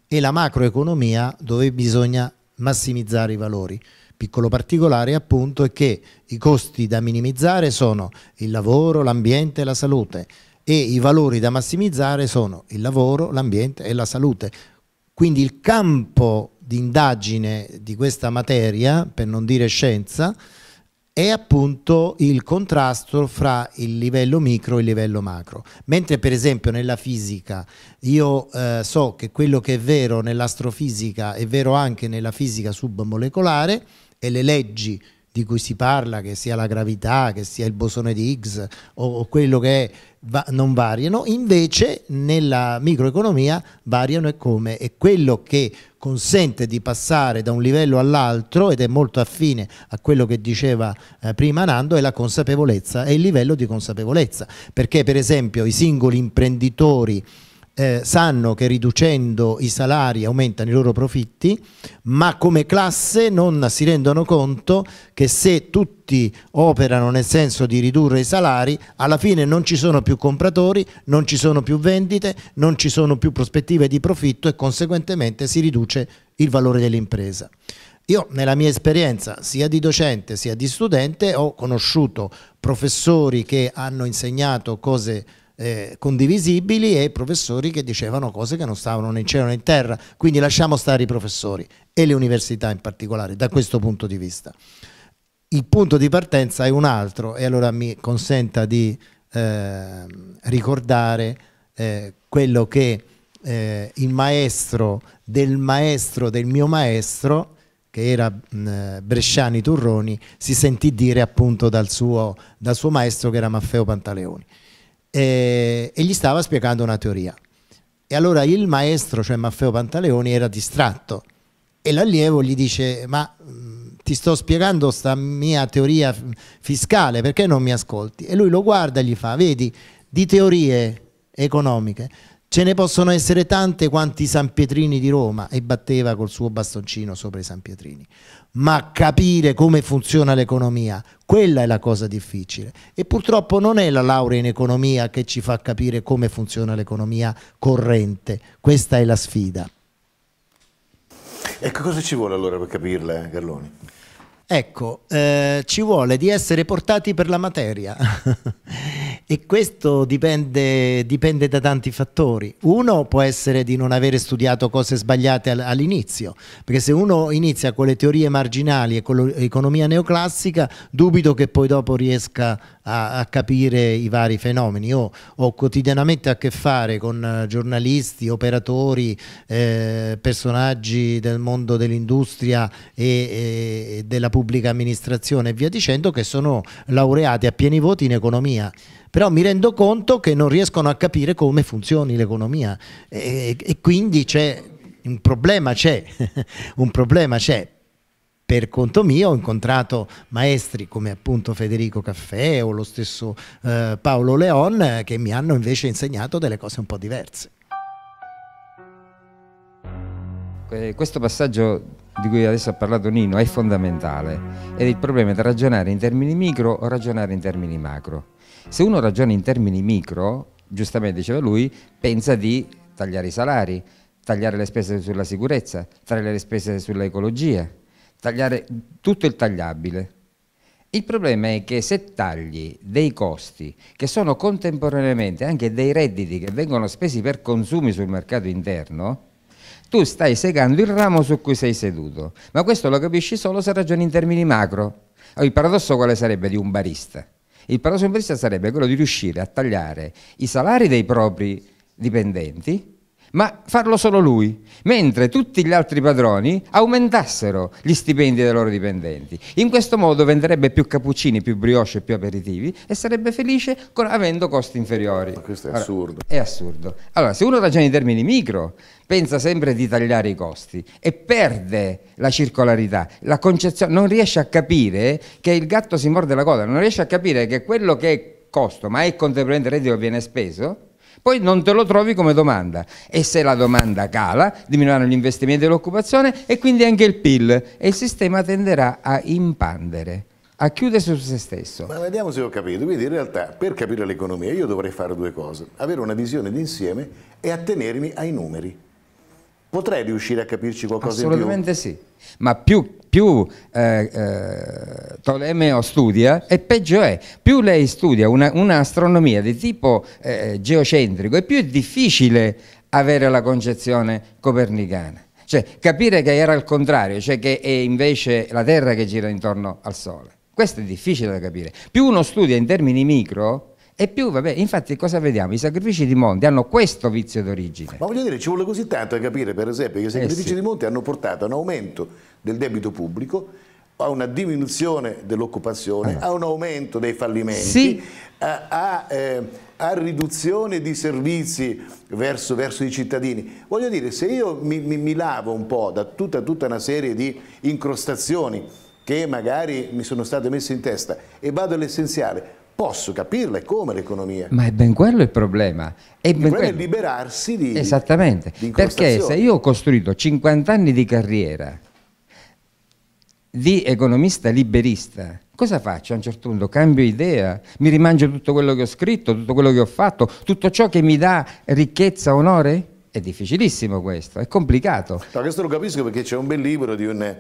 e la macroeconomia, dove bisogna massimizzare i valori. Piccolo particolare appunto è che i costi da minimizzare sono il lavoro, l'ambiente e la salute e i valori da massimizzare sono il lavoro, l'ambiente e la salute quindi il campo di indagine di questa materia, per non dire scienza, è appunto il contrasto fra il livello micro e il livello macro. Mentre per esempio nella fisica io eh, so che quello che è vero nell'astrofisica è vero anche nella fisica submolecolare e le leggi di cui si parla, che sia la gravità, che sia il bosone di Higgs o, o quello che è va non variano, invece nella microeconomia variano e come. È quello che consente di passare da un livello all'altro ed è molto affine a quello che diceva eh, prima Nando è la consapevolezza, è il livello di consapevolezza perché per esempio i singoli imprenditori eh, sanno che riducendo i salari aumentano i loro profitti, ma come classe non si rendono conto che se tutti operano nel senso di ridurre i salari, alla fine non ci sono più compratori, non ci sono più vendite, non ci sono più prospettive di profitto e conseguentemente si riduce il valore dell'impresa. Io nella mia esperienza sia di docente sia di studente ho conosciuto professori che hanno insegnato cose eh, condivisibili e professori che dicevano cose che non stavano né in cielo né in terra, quindi lasciamo stare i professori e le università in particolare da questo punto di vista. Il punto di partenza è un altro e allora mi consenta di eh, ricordare eh, quello che eh, il maestro del maestro del mio maestro che era eh, Bresciani Turroni, si sentì dire appunto dal suo, dal suo maestro che era Maffeo Pantaleoni e, e gli stava spiegando una teoria. E allora il maestro, cioè Maffeo Pantaleoni, era distratto e l'allievo gli dice ma ti sto spiegando questa mia teoria fiscale perché non mi ascolti e lui lo guarda e gli fa vedi di teorie economiche ce ne possono essere tante quanti San Pietrini di Roma e batteva col suo bastoncino sopra i San Pietrini ma capire come funziona l'economia, quella è la cosa difficile. E purtroppo non è la laurea in economia che ci fa capire come funziona l'economia corrente, questa è la sfida. Ecco, cosa ci vuole allora per capirla, Garloni? Ecco, eh, ci vuole di essere portati per la materia. e questo dipende, dipende, da tanti fattori. Uno può essere di non avere studiato cose sbagliate all'inizio, perché se uno inizia con le teorie marginali e con l'economia neoclassica, dubito che poi dopo riesca a, a capire i vari fenomeni. Io ho quotidianamente a che fare con eh, giornalisti, operatori, eh, personaggi del mondo dell'industria e, e della pubblica amministrazione e via dicendo che sono laureati a pieni voti in economia però mi rendo conto che non riescono a capire come funzioni l'economia e, e quindi c'è un problema, c'è un problema, c'è. Per conto mio ho incontrato maestri come appunto Federico Caffè o lo stesso eh, Paolo Leon che mi hanno invece insegnato delle cose un po' diverse. Questo passaggio di cui adesso ha parlato Nino è fondamentale ed il problema è da ragionare in termini micro o ragionare in termini macro. Se uno ragiona in termini micro, giustamente diceva lui, pensa di tagliare i salari, tagliare le spese sulla sicurezza, tagliare le spese sull'ecologia, tagliare tutto il tagliabile. Il problema è che se tagli dei costi che sono contemporaneamente anche dei redditi che vengono spesi per consumi sul mercato interno, tu stai segando il ramo su cui sei seduto. Ma questo lo capisci solo se ragioni in termini macro. Il paradosso quale sarebbe di un barista? Il paradosso parasolverista sarebbe quello di riuscire a tagliare i salari dei propri dipendenti ma farlo solo lui, mentre tutti gli altri padroni aumentassero gli stipendi dei loro dipendenti. In questo modo venderebbe più cappuccini, più brioche e più aperitivi e sarebbe felice con, avendo costi inferiori. Ma questo è allora, assurdo. È assurdo. Allora, se uno ragiona in termini micro, pensa sempre di tagliare i costi e perde la circolarità, la concezione, non riesce a capire che il gatto si morde la coda, non riesce a capire che quello che è costo, ma è contemporaneamente reddito che viene speso, poi non te lo trovi come domanda e se la domanda cala diminuiranno gli investimenti e l'occupazione e quindi anche il PIL e il sistema tenderà a impandere a chiudere su se stesso. Ma vediamo se ho capito, quindi in realtà per capire l'economia io dovrei fare due cose, avere una visione d'insieme e attenermi ai numeri. Potrei riuscire a capirci qualcosa di più? Assolutamente sì, ma più più eh, eh, Tolomeo studia e peggio è, più lei studia un'astronomia una di tipo eh, geocentrico e più è difficile avere la concezione copernicana. Cioè capire che era il contrario, cioè che è invece la Terra che gira intorno al Sole. Questo è difficile da capire. Più uno studia in termini micro, e più, vabbè, infatti cosa vediamo? I sacrifici di monti hanno questo vizio d'origine. Ma voglio dire, ci vuole così tanto a capire, per esempio, che i sacrifici eh sì. di monti hanno portato a un aumento del debito pubblico, a una diminuzione dell'occupazione, a un aumento dei fallimenti, sì. a, eh, riduzione di servizi verso, verso, i cittadini. Voglio dire, se io mi, mi, mi lavo un po' da tutta, tutta una serie di incrostazioni che magari mi sono state messe in testa e vado all'essenziale, posso capirle come l'economia. Ma è ben quello il problema. È ben problema è liberarsi di... Esattamente, di perché se io ho costruito 50 anni di carriera di economista liberista, cosa faccio a un certo punto? Cambio idea, mi rimangio tutto quello che ho scritto, tutto quello che ho fatto, tutto ciò che mi dà ricchezza, onore? È difficilissimo questo, è complicato. No, questo lo capisco perché c'è un bel libro di un,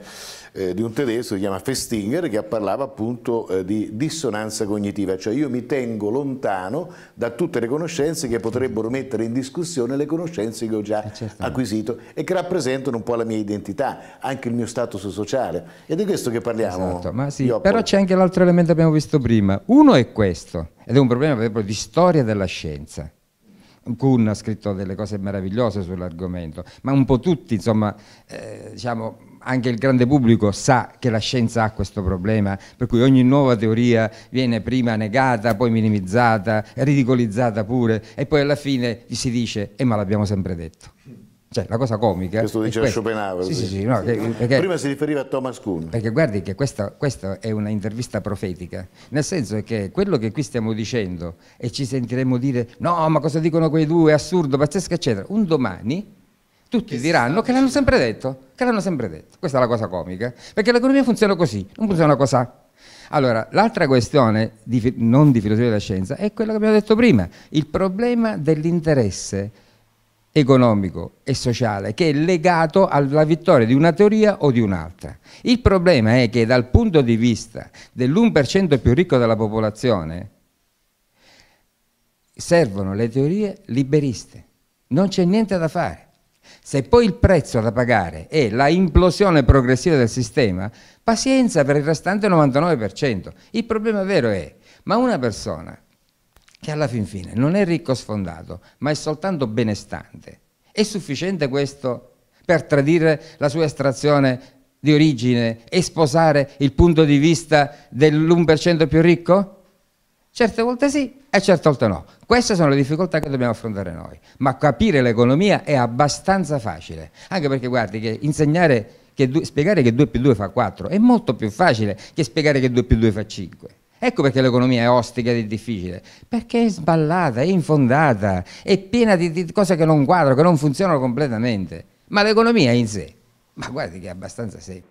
eh, di un tedesco che si chiama Festinger che parlava appunto eh, di dissonanza cognitiva, cioè io mi tengo lontano da tutte le conoscenze che potrebbero mettere in discussione le conoscenze che ho già eh, acquisito e che rappresentano un po' la mia identità, anche il mio status sociale. Ed è questo che parliamo. Esatto, sì, però c'è anche l'altro elemento che abbiamo visto prima. Uno è questo, ed è un problema proprio di storia della scienza Kuhn ha scritto delle cose meravigliose sull'argomento, ma un po' tutti, insomma, eh, diciamo, anche il grande pubblico sa che la scienza ha questo problema, per cui ogni nuova teoria viene prima negata, poi minimizzata, ridicolizzata pure, e poi alla fine si dice, eh ma l'abbiamo sempre detto. Cioè, la cosa comica. Questo diceva Schopenhauer. Sì, sì, sì, no, che, perché, Prima si riferiva a Thomas Kuhn. Perché guardi che questa, questa, è un'intervista profetica, nel senso che quello che qui stiamo dicendo e ci sentiremo dire no, ma cosa dicono quei due, assurdo, pazzesco, eccetera, un domani tutti che diranno che l'hanno sempre detto, che l'hanno sempre detto. Questa è la cosa comica, perché l'economia funziona così, non funziona così. Allora, l'altra questione, di, non di filosofia della scienza, è quella che abbiamo detto prima, il problema dell'interesse economico e sociale che è legato alla vittoria di una teoria o di un'altra. Il problema è che dal punto di vista dell'1% più ricco della popolazione servono le teorie liberiste, non c'è niente da fare. Se poi il prezzo da pagare è la implosione progressiva del sistema, pazienza per il restante 99%. Il problema vero è, ma una persona che alla fin fine non è ricco sfondato, ma è soltanto benestante. È sufficiente questo per tradire la sua estrazione di origine e sposare il punto di vista dell'1% più ricco? Certe volte sì e certe volte no. Queste sono le difficoltà che dobbiamo affrontare noi, ma capire l'economia è abbastanza facile, anche perché guardi che insegnare, che spiegare che 2 più 2 fa 4 è molto più facile che spiegare che 2 più 2 fa 5. Ecco perché l'economia è ostica ed è difficile, perché è sballata, è infondata, è piena di, di cose che non quadrano, che non funzionano completamente. Ma l'economia in sé, ma guardi che è abbastanza semplice.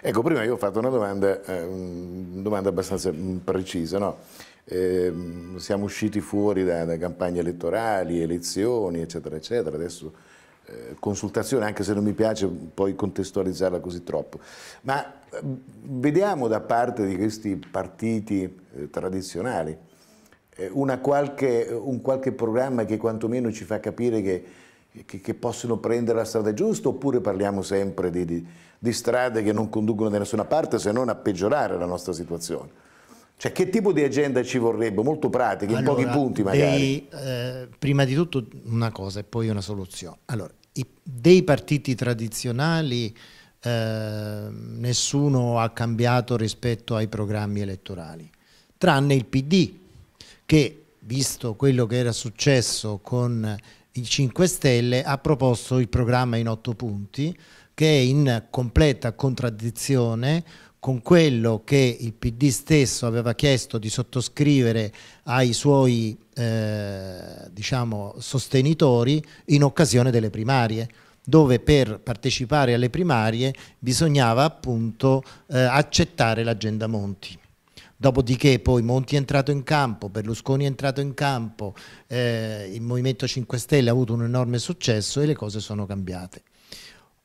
Ecco, prima io ho fatto una domanda, eh, una domanda abbastanza mm, precisa, no? eh, siamo usciti fuori da, da, campagne elettorali, elezioni, eccetera, eccetera, adesso eh, consultazione, anche se non mi piace poi contestualizzarla così troppo. Ma eh, vediamo da parte di questi partiti eh, tradizionali qualche, un qualche programma che quantomeno ci fa capire che, che, che, possono prendere la strada giusta oppure parliamo sempre di, di, di strade che non conducono da nessuna parte se non a peggiorare la nostra situazione? Cioè, che tipo di agenda ci vorrebbe? Molto pratica, allora, in pochi punti magari. Dei, eh, prima di tutto una cosa e poi una soluzione. Allora, i, dei partiti tradizionali eh, nessuno ha cambiato rispetto ai programmi elettorali, tranne il PD che, visto quello che era successo con i 5 Stelle, ha proposto il programma in otto punti che è in completa contraddizione con quello che il PD stesso aveva chiesto di sottoscrivere ai suoi eh, diciamo, sostenitori in occasione delle primarie dove per partecipare alle primarie bisognava appunto eh, accettare l'agenda Monti. Dopodiché poi Monti è entrato in campo, Berlusconi è entrato in campo, eh, il Movimento 5 Stelle ha avuto un enorme successo e le cose sono cambiate.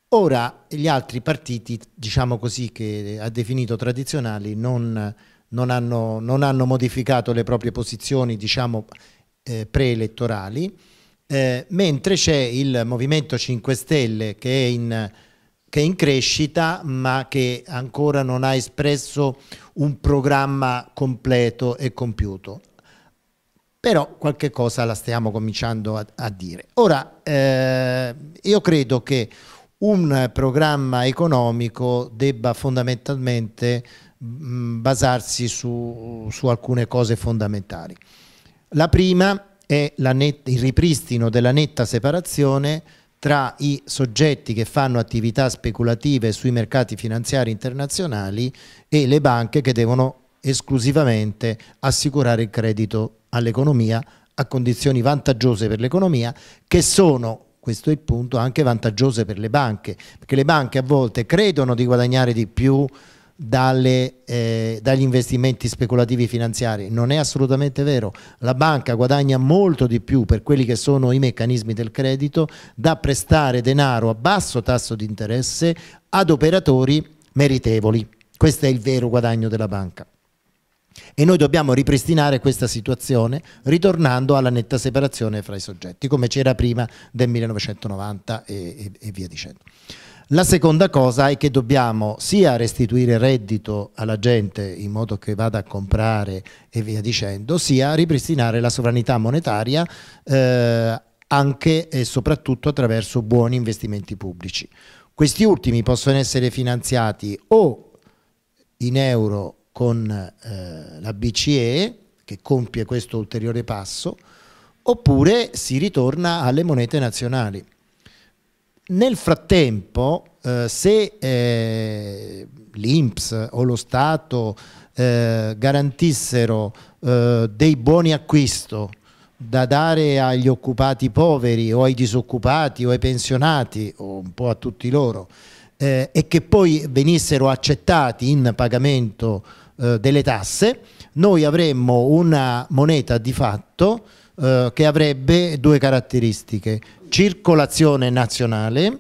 Ora gli altri partiti, diciamo così, che ha definito tradizionali non non hanno, non hanno modificato le proprie posizioni diciamo, eh, preelettorali, eh, mentre c'è il Movimento 5 Stelle che è, in, che è in crescita ma che ancora non ha espresso un programma completo e compiuto però qualche cosa la stiamo cominciando a, a dire. Ora, eh, io credo che un programma economico debba fondamentalmente Mm, basarsi su, su alcune cose fondamentali. La prima è la net, il ripristino della netta separazione tra i soggetti che fanno attività speculative sui mercati finanziari internazionali e le banche che devono esclusivamente assicurare il credito all'economia a condizioni vantaggiose per l'economia che sono questo è il punto anche vantaggiose per le banche perché le banche a volte credono di guadagnare di più dalle, eh, dagli investimenti speculativi finanziari. Non è assolutamente vero. La banca guadagna molto di più per quelli che sono i meccanismi del credito da prestare denaro a basso tasso di interesse ad operatori meritevoli. Questo è il vero guadagno della banca. E noi dobbiamo ripristinare questa situazione ritornando alla netta separazione fra i soggetti, come c'era prima del 1990 e, e, e via dicendo. La seconda cosa è che dobbiamo sia restituire reddito alla gente in modo che vada a comprare e via dicendo, sia ripristinare la sovranità monetaria eh, anche e soprattutto attraverso buoni investimenti pubblici. Questi ultimi possono essere finanziati o in euro con eh, la BCE che compie questo ulteriore passo oppure si ritorna alle monete nazionali. Nel frattempo, eh, se eh, l'INPS o lo Stato eh, garantissero eh, dei buoni acquisto da dare agli occupati poveri o ai disoccupati o ai pensionati o un po' a tutti loro eh, e che poi venissero accettati in pagamento eh, delle tasse, noi avremmo una moneta di fatto eh, che avrebbe due caratteristiche, circolazione nazionale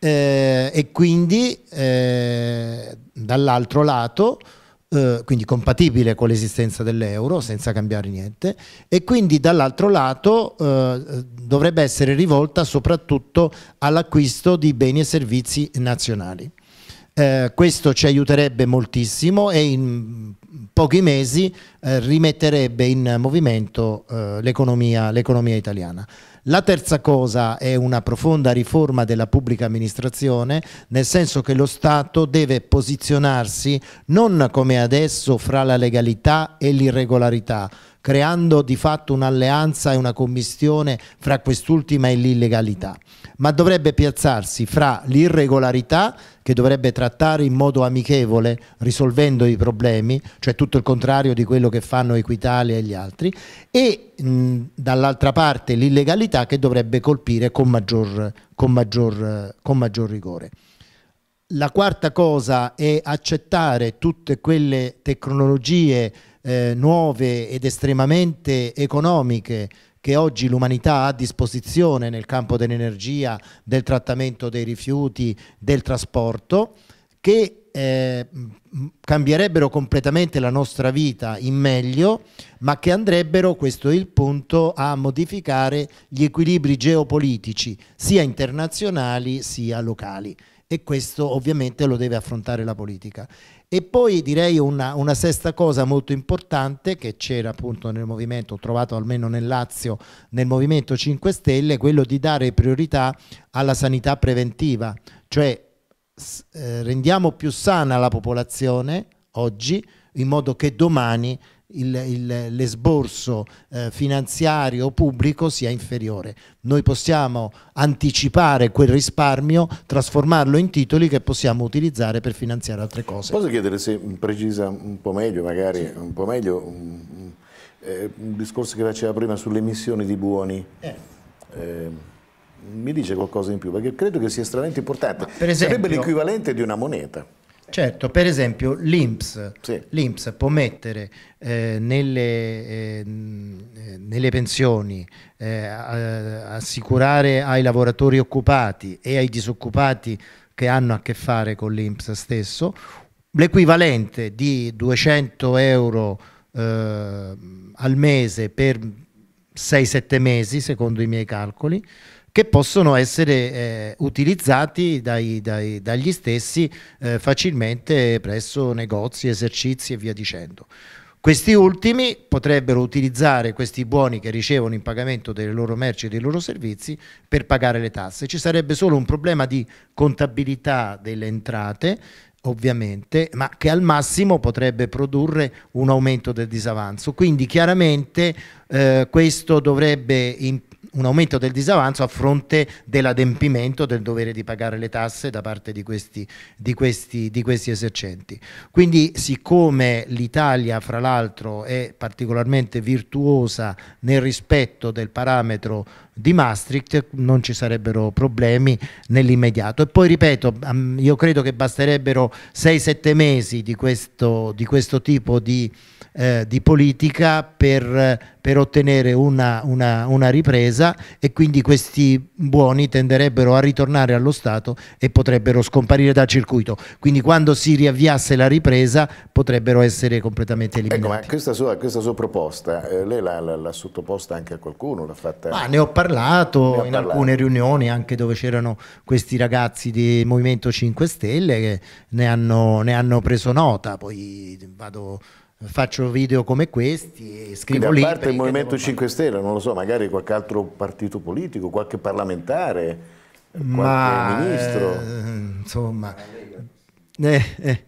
eh, e quindi eh, dall'altro lato eh, quindi compatibile con l'esistenza dell'euro senza cambiare niente e quindi dall'altro lato eh, dovrebbe essere rivolta soprattutto all'acquisto di beni e servizi nazionali. Eh, questo ci aiuterebbe moltissimo e in pochi mesi eh, rimetterebbe in movimento eh, l'economia, italiana. La terza cosa è una profonda riforma della pubblica amministrazione, nel senso che lo Stato deve posizionarsi non come adesso fra la legalità e l'irregolarità, creando di fatto un'alleanza e una commistione fra quest'ultima e l'illegalità, ma dovrebbe piazzarsi fra l'irregolarità che dovrebbe trattare in modo amichevole, risolvendo i problemi, cioè tutto il contrario di quello che fanno Equitalia e gli altri, e dall'altra parte l'illegalità che dovrebbe colpire con maggior, con maggior, con maggior rigore. La quarta cosa è accettare tutte quelle tecnologie eh, nuove ed estremamente economiche che oggi l'umanità ha a disposizione nel campo dell'energia, del trattamento dei rifiuti, del trasporto, che eh, cambierebbero completamente la nostra vita in meglio, ma che andrebbero, questo è il punto, a modificare gli equilibri geopolitici, sia internazionali sia locali. E questo ovviamente lo deve affrontare la politica. E poi direi una, una sesta cosa molto importante che c'era appunto nel movimento, ho trovato almeno nel Lazio, nel Movimento 5 Stelle, quello di dare priorità alla sanità preventiva, cioè eh, rendiamo più sana la popolazione oggi in modo che domani l'esborso eh, finanziario pubblico sia inferiore. Noi possiamo anticipare quel risparmio, trasformarlo in titoli che possiamo utilizzare per finanziare altre cose. Posso chiedere se mm, precisa un po' meglio, magari un po' meglio, un, eh, un discorso che faceva prima sulle emissioni di buoni? Eh. eh mi dice qualcosa in più, perché credo che sia estremamente importante. Esempio, Sarebbe l'equivalente di una moneta. Certo, per esempio l'INPS, sì. l'INPS può mettere eh, nelle, eh, nelle, pensioni, eh, assicurare ai lavoratori occupati e ai disoccupati che hanno a che fare con l'INPS stesso, l'equivalente di 200 euro eh, al mese per 6-7 mesi, secondo i miei calcoli, che possono essere eh, utilizzati dai, dai, dagli stessi eh, facilmente presso negozi, esercizi e via dicendo. Questi ultimi potrebbero utilizzare questi buoni che ricevono in pagamento delle loro merci e dei loro servizi per pagare le tasse. Ci sarebbe solo un problema di contabilità delle entrate, ovviamente, ma che al massimo potrebbe produrre un aumento del disavanzo. Quindi chiaramente eh, questo dovrebbe in, un aumento del disavanzo a fronte dell'adempimento del dovere di pagare le tasse da parte di questi, di questi, di questi esercenti. Quindi siccome l'Italia fra l'altro è particolarmente virtuosa nel rispetto del parametro di Maastricht non ci sarebbero problemi nell'immediato e poi ripeto io credo che basterebbero 6-7 mesi di questo, di questo tipo di eh, di politica per, per ottenere una, una, una, ripresa e quindi questi buoni tenderebbero a ritornare allo Stato e potrebbero scomparire dal circuito. Quindi quando si riavviasse la ripresa potrebbero essere completamente eliminati. Ecco, questa, sua, questa sua, proposta, eh, lei l'ha, sottoposta anche a qualcuno? fatta... Ma ne ho parlato ne in parlato. alcune riunioni anche dove c'erano questi ragazzi di Movimento 5 Stelle che ne hanno, ne hanno preso nota, poi vado faccio video come questi e scrivo lì. Da parte il Movimento 5 Stelle, non lo so, magari qualche altro partito politico, qualche parlamentare, qualche Ma, ministro. Eh, insomma, eh, eh.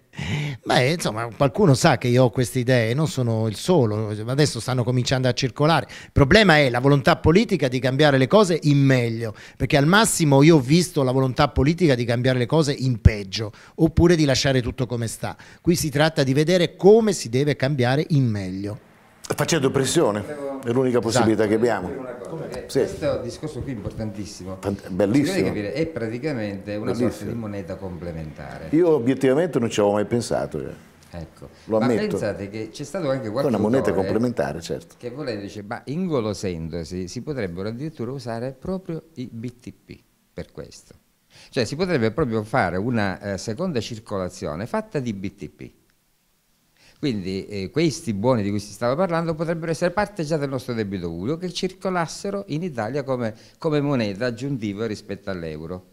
Beh, insomma, qualcuno sa che io ho queste idee, non sono il solo, adesso stanno cominciando a circolare. Il problema è la volontà politica di cambiare le cose in meglio, perché al massimo io ho visto la volontà politica di cambiare le cose in peggio, oppure di lasciare tutto come sta. Qui si tratta di vedere come si deve cambiare in meglio. Facendo pressione, è l'unica esatto. possibilità esatto. che abbiamo. Sì. Questo discorso qui è importantissimo. Bellissimo. Capire, è praticamente una Bellissimo. sorta di moneta complementare. Io obiettivamente non ci avevo mai pensato. Eh. Ecco. Lo ma ammetto. pensate che c'è stato anche qualche una moneta eh, complementare, certo. Che volendo dice, ma ingolosendosi si potrebbero addirittura usare proprio i BTP per questo. Cioè si potrebbe proprio fare una eh, seconda circolazione fatta di BTP quindi eh, questi buoni di cui si stava parlando potrebbero essere parte già del nostro debito pubblico che circolassero in Italia come, come moneta aggiuntiva rispetto all'euro,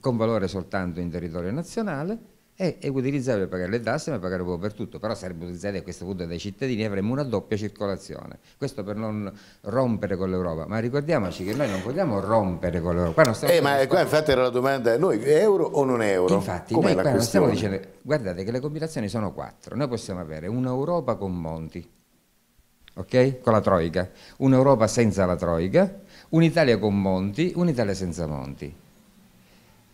con valore soltanto in territorio nazionale e, e utilizzarle per pagare le tasse ma pagare proprio per tutto, però sarebbe utilizzato a questo punto dai cittadini e avremmo una doppia circolazione, questo per non rompere con l'Europa, ma ricordiamoci che noi non vogliamo rompere con l'Europa. Eh, ma qua infatti era la domanda, noi euro o non euro? Infatti Com'è noi qua non stiamo dicendo, guardate che le combinazioni sono quattro, noi possiamo avere un'Europa con Monti, ok? Con la Troica, un'Europa senza la Troica, un'Italia con Monti, un'Italia senza Monti.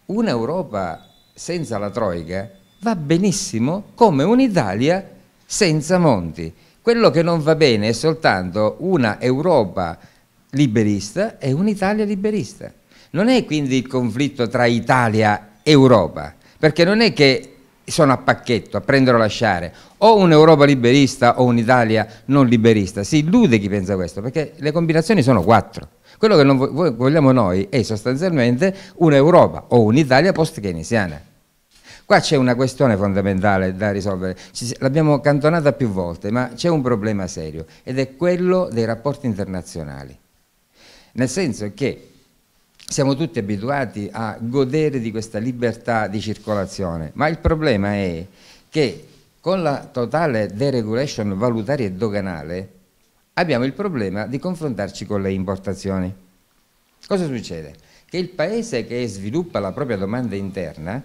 Un'Europa senza la Troica va benissimo come un'Italia senza Monti. Quello che non va bene è soltanto una Europa liberista e un'Italia liberista. Non è quindi il conflitto tra Italia e Europa, perché non è che sono a pacchetto, a prendere o lasciare, o un'Europa liberista o un'Italia non liberista. Si illude chi pensa questo, perché le combinazioni sono quattro. Quello che vo- vogliamo noi è sostanzialmente un'Europa o un'Italia post-keynesiana. Qua c'è una questione fondamentale da risolvere, Ci, l'abbiamo cantonata più volte, ma c'è un problema serio ed è quello dei rapporti internazionali. Nel senso che siamo tutti abituati a godere di questa libertà di circolazione, ma il problema è che con la totale deregulation valutaria e doganale abbiamo il problema di confrontarci con le importazioni. Cosa succede? Che il paese che sviluppa la propria domanda interna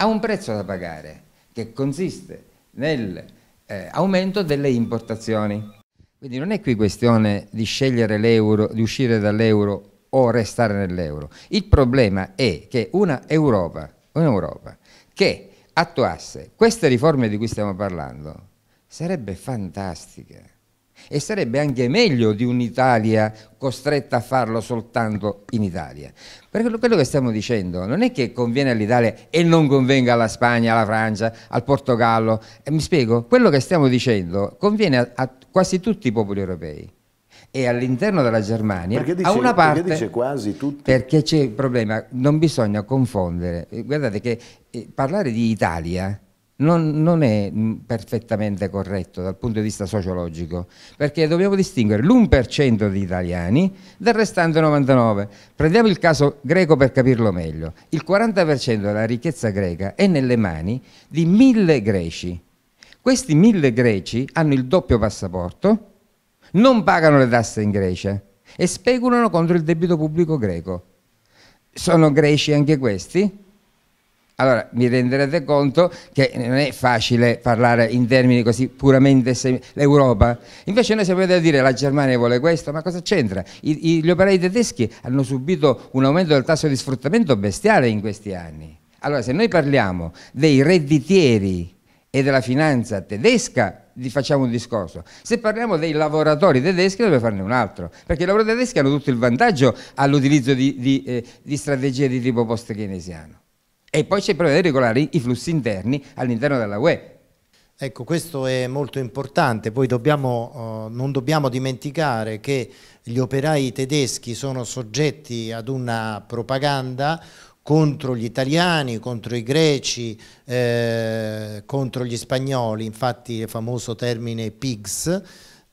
ha un prezzo da pagare che consiste nell'aumento eh, delle importazioni. Quindi non è qui questione di scegliere l'euro, di uscire dall'euro o restare nell'euro. Il problema è che una Europa, un'Europa che attuasse queste riforme di cui stiamo parlando sarebbe fantastica e sarebbe anche meglio di un'Italia costretta a farlo soltanto in Italia. Perché quello che stiamo dicendo non è che conviene all'Italia e non convenga alla Spagna, alla Francia, al Portogallo. E eh, mi spiego, quello che stiamo dicendo conviene a, a quasi tutti i popoli europei e all'interno della Germania dice, a una parte perché dice quasi tutti perché c'è il problema non bisogna confondere eh, guardate che eh, parlare di Italia non, non, è mm, perfettamente corretto dal punto di vista sociologico, perché dobbiamo distinguere l'1% di italiani dal restante 99%. Prendiamo il caso greco per capirlo meglio. Il 40% della ricchezza greca è nelle mani di mille greci. Questi mille greci hanno il doppio passaporto, non pagano le tasse in Grecia e speculano contro il debito pubblico greco. Sono greci anche questi? Allora, vi renderete conto che non è facile parlare in termini così puramente l'Europa. Invece noi sapete a dire la Germania vuole questo, ma cosa c'entra? gli operai tedeschi hanno subito un aumento del tasso di sfruttamento bestiale in questi anni. Allora, se noi parliamo dei redditieri e della finanza tedesca, facciamo un discorso. Se parliamo dei lavoratori tedeschi dobbiamo farne un altro, perché i lavoratori tedeschi hanno tutto il vantaggio all'utilizzo di, di, eh, di strategie di tipo post-keynesiano. E poi c'è il problema di regolare i flussi interni all'interno della UE. Ecco, questo è molto importante, poi dobbiamo, eh, non dobbiamo dimenticare che gli operai tedeschi sono soggetti ad una propaganda contro gli italiani, contro i greci, eh, contro gli spagnoli, infatti il famoso termine PIGS,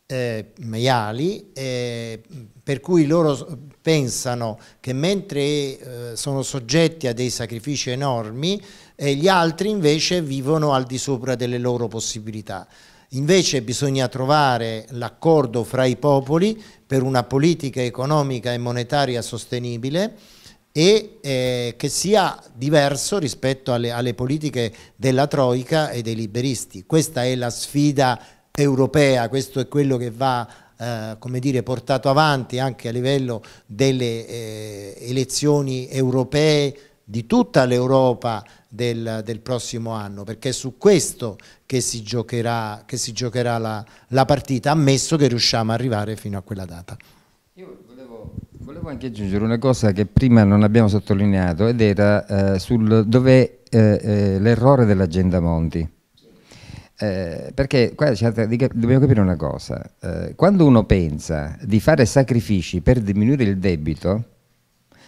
eh, maiali, eh, per cui loro pensano che mentre eh, sono soggetti a dei sacrifici enormi, eh, gli altri invece vivono al di sopra delle loro possibilità. Invece bisogna trovare l'accordo fra i popoli per una politica economica e monetaria sostenibile e eh, che sia diverso rispetto alle, alle, politiche della Troica e dei liberisti. Questa è la sfida europea, questo è quello che va eh, come dire, portato avanti anche a livello delle eh, elezioni europee di tutta l'Europa del, del, prossimo anno, perché è su questo che si giocherà, che si giocherà la, la, partita, ammesso che riusciamo ad arrivare fino a quella data. Io volevo, volevo anche aggiungere una cosa che prima non abbiamo sottolineato ed era eh, sul dov'è eh, eh, l'errore dell'agenda Monti. Eh, perché qua dobbiamo capire una cosa, eh, quando uno pensa di fare sacrifici per diminuire il debito,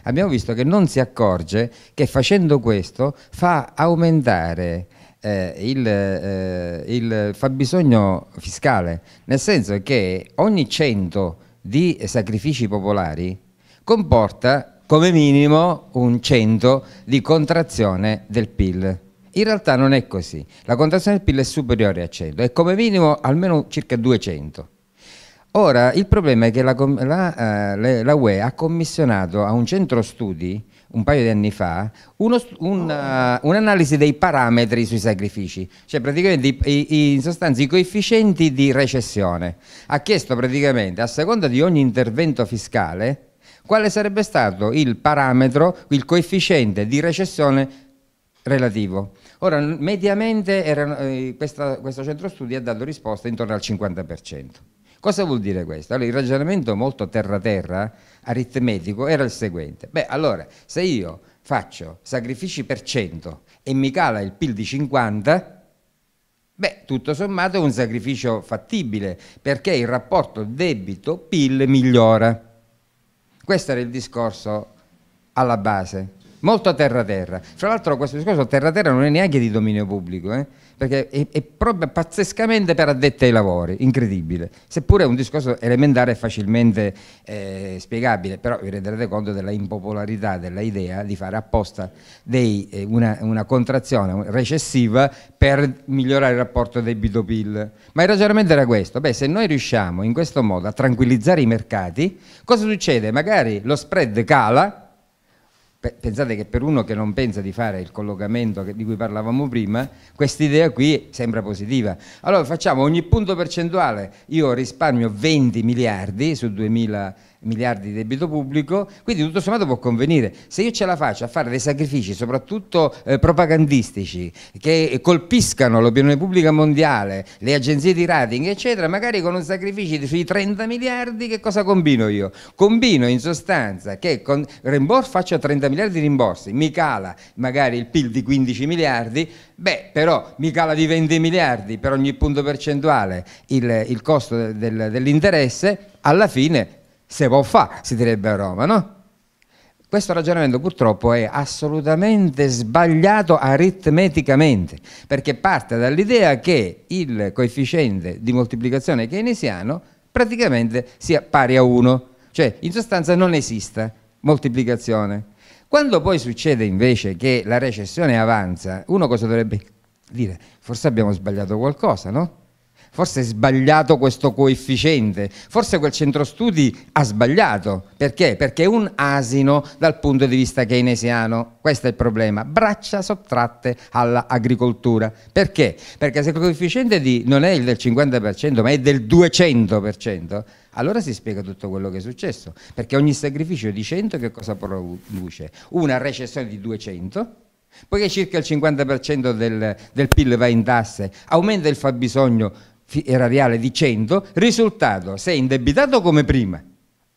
abbiamo visto che non si accorge che facendo questo fa aumentare eh, il, eh, il fabbisogno fiscale, nel senso che ogni 100 di sacrifici popolari comporta come minimo un 100 di contrazione del PIL. In realtà non è così. La contrazione del PIL è superiore a 100, è come minimo almeno circa 200. Ora, il problema è che la, la, eh, la, la UE ha commissionato a un centro studi un paio di anni fa eh, un'analisi un, un dei parametri sui sacrifici, cioè praticamente i, i, in sostanza i coefficienti di recessione. Ha chiesto praticamente a seconda di ogni intervento fiscale quale sarebbe stato il parametro, il coefficiente di recessione relativo. Ora, mediamente erano, eh, questa, questo centro studi ha dato risposta intorno al 50%. Cosa vuol dire questo? Allora, il ragionamento molto terra-terra, aritmetico, era il seguente. Beh, allora, se io faccio sacrifici per 100 e mi cala il PIL di 50, Beh, tutto sommato è un sacrificio fattibile perché il rapporto debito-PIL migliora. Questo era il discorso alla base molto terra-terra. Fra l'altro questo discorso terra-terra non è neanche di dominio pubblico, eh? perché è, è, proprio pazzescamente per addetti ai lavori, incredibile, seppure è un discorso elementare e facilmente eh, spiegabile, però vi renderete conto della impopolarità dell'idea di fare apposta dei, eh, una, una, contrazione recessiva per migliorare il rapporto debito-PIL. Ma il ragionamento era questo, beh se noi riusciamo in questo modo a tranquillizzare i mercati, cosa succede? Magari lo spread cala, pensate che per uno che non pensa di fare il collocamento di cui parlavamo prima, questa idea qui sembra positiva. Allora facciamo ogni punto percentuale, io risparmio 20 miliardi su 2000 miliardi di debito pubblico, quindi tutto sommato può convenire. Se io ce la faccio a fare dei sacrifici, soprattutto eh, propagandistici, che colpiscano l'opinione pubblica mondiale, le agenzie di rating, eccetera, magari con un sacrificio sui 30 miliardi, che cosa combino io? Combino in sostanza che con rimborso faccio 30 miliardi di rimborsi, mi cala magari il PIL di 15 miliardi, beh però mi cala di 20 miliardi per ogni punto percentuale il, il costo del, dell'interesse, alla fine se può fa, si direbbe a Roma, no? Questo ragionamento purtroppo è assolutamente sbagliato aritmeticamente, perché parte dall'idea che il coefficiente di moltiplicazione keynesiano praticamente sia pari a 1, cioè in sostanza non esista moltiplicazione. Quando poi succede invece che la recessione avanza, uno cosa dovrebbe dire? Forse abbiamo sbagliato qualcosa, no? Forse è sbagliato questo coefficiente, forse quel centro studi ha sbagliato. Perché? Perché è un asino dal punto di vista keynesiano. Questo è il problema. Braccia sottratte all'agricoltura. Perché? Perché se il coefficiente di, non è il del 50%, ma è del 200%, allora si spiega tutto quello che è successo. Perché ogni sacrificio di 100 che cosa produce? Una recessione di 200 Poiché circa il 50% del, del, PIL va in tasse, aumenta il fabbisogno erariale dicendo risultato, sei indebitato come prima,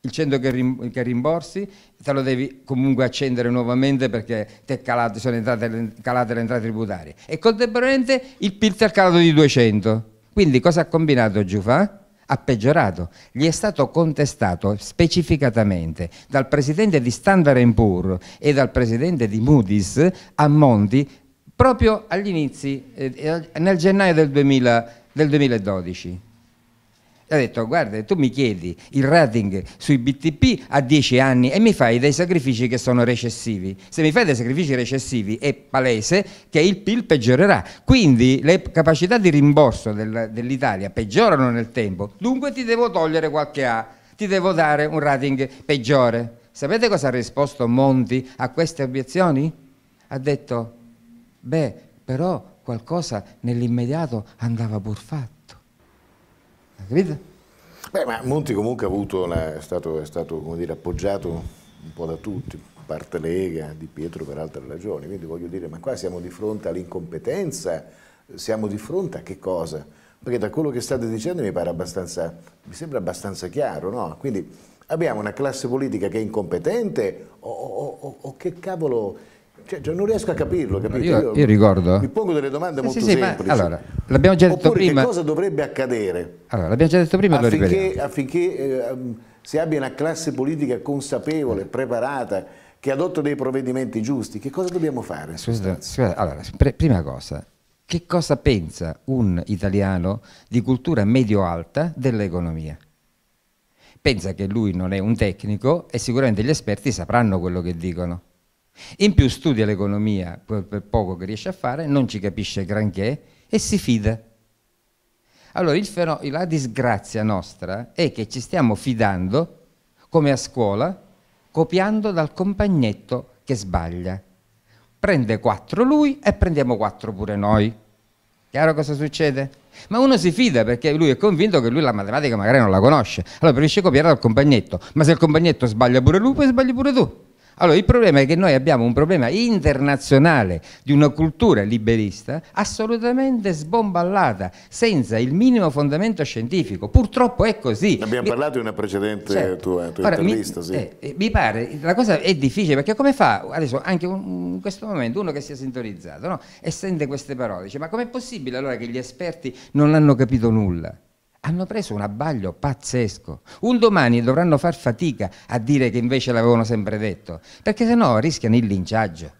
il 100 che, rimborsi te lo devi comunque accendere nuovamente perché te calato, sono entrate calate le entrate tributarie e contemporaneamente il PIL è calato di 200. Quindi cosa ha combinato Giufà? Ha peggiorato, gli è stato contestato specificatamente dal presidente di Standard Poor's e dal presidente di Moody's a Monti proprio agli inizi, eh, nel gennaio del 2000 del 2012. Ha detto, guarda, tu mi chiedi il rating sui BTP a 10 anni e mi fai dei sacrifici che sono recessivi. Se mi fai dei sacrifici recessivi è palese che il PIL peggiorerà. Quindi le capacità di rimborso dell'Italia peggiorano nel tempo, dunque ti devo togliere qualche A, ti devo dare un rating peggiore. Sapete cosa ha risposto Monti a queste obiezioni? Ha detto, beh, però qualcosa nell'immediato andava pur fatto. Capite? Beh, ma Monti comunque una, è stato, è stato dire, appoggiato un po' da tutti, parte Lega, Di Pietro per altre ragioni, quindi voglio dire, ma qua siamo di fronte all'incompetenza, siamo di fronte a che cosa? Perché da quello che state dicendo mi pare abbastanza, mi sembra abbastanza chiaro, no? Quindi abbiamo una classe politica che è incompetente o, o, o, o che cavolo cioè, cioè non riesco a capirlo, capito? Io, io, ricordo. Mi pongo delle domande eh, molto sì, semplici. Ma, allora, l'abbiamo già detto Oppure prima. Che cosa dovrebbe accadere? Allora, l'abbiamo già detto prima affinché, affinché eh, si abbia una classe politica consapevole, preparata, che adotta dei provvedimenti giusti, che cosa dobbiamo fare? Scusate, scusate allora, pre, prima cosa, che cosa pensa un italiano di cultura medio-alta dell'economia? Pensa che lui non è un tecnico e sicuramente gli esperti sapranno quello che dicono. In più studia l'economia per poco che riesce a fare, non ci capisce granché e si fida. Allora la disgrazia nostra è che ci stiamo fidando, come a scuola, copiando dal compagnetto che sbaglia. Prende quattro lui e prendiamo quattro pure noi. Chiaro cosa succede? Ma uno si fida perché lui è convinto che lui la matematica magari non la conosce. Allora preferisce copiare dal compagnetto. Ma se il compagnetto sbaglia pure lui, poi sbagli pure tu. Allora il problema è che noi abbiamo un problema internazionale di una cultura liberista assolutamente sbomballata, senza il minimo fondamento scientifico. Purtroppo è così. Abbiamo mi... parlato in una precedente certo. tua, tua Ora, intervista. Mi, sì. Eh, eh, mi pare, la cosa è difficile perché come fa adesso anche un, in questo momento uno che si è sintonizzato no? e sente queste parole, dice ma com'è possibile allora che gli esperti non hanno capito nulla? hanno preso un abbaglio pazzesco. Un domani dovranno far fatica a dire che invece l'avevano sempre detto, perché sennò rischiano il linciaggio.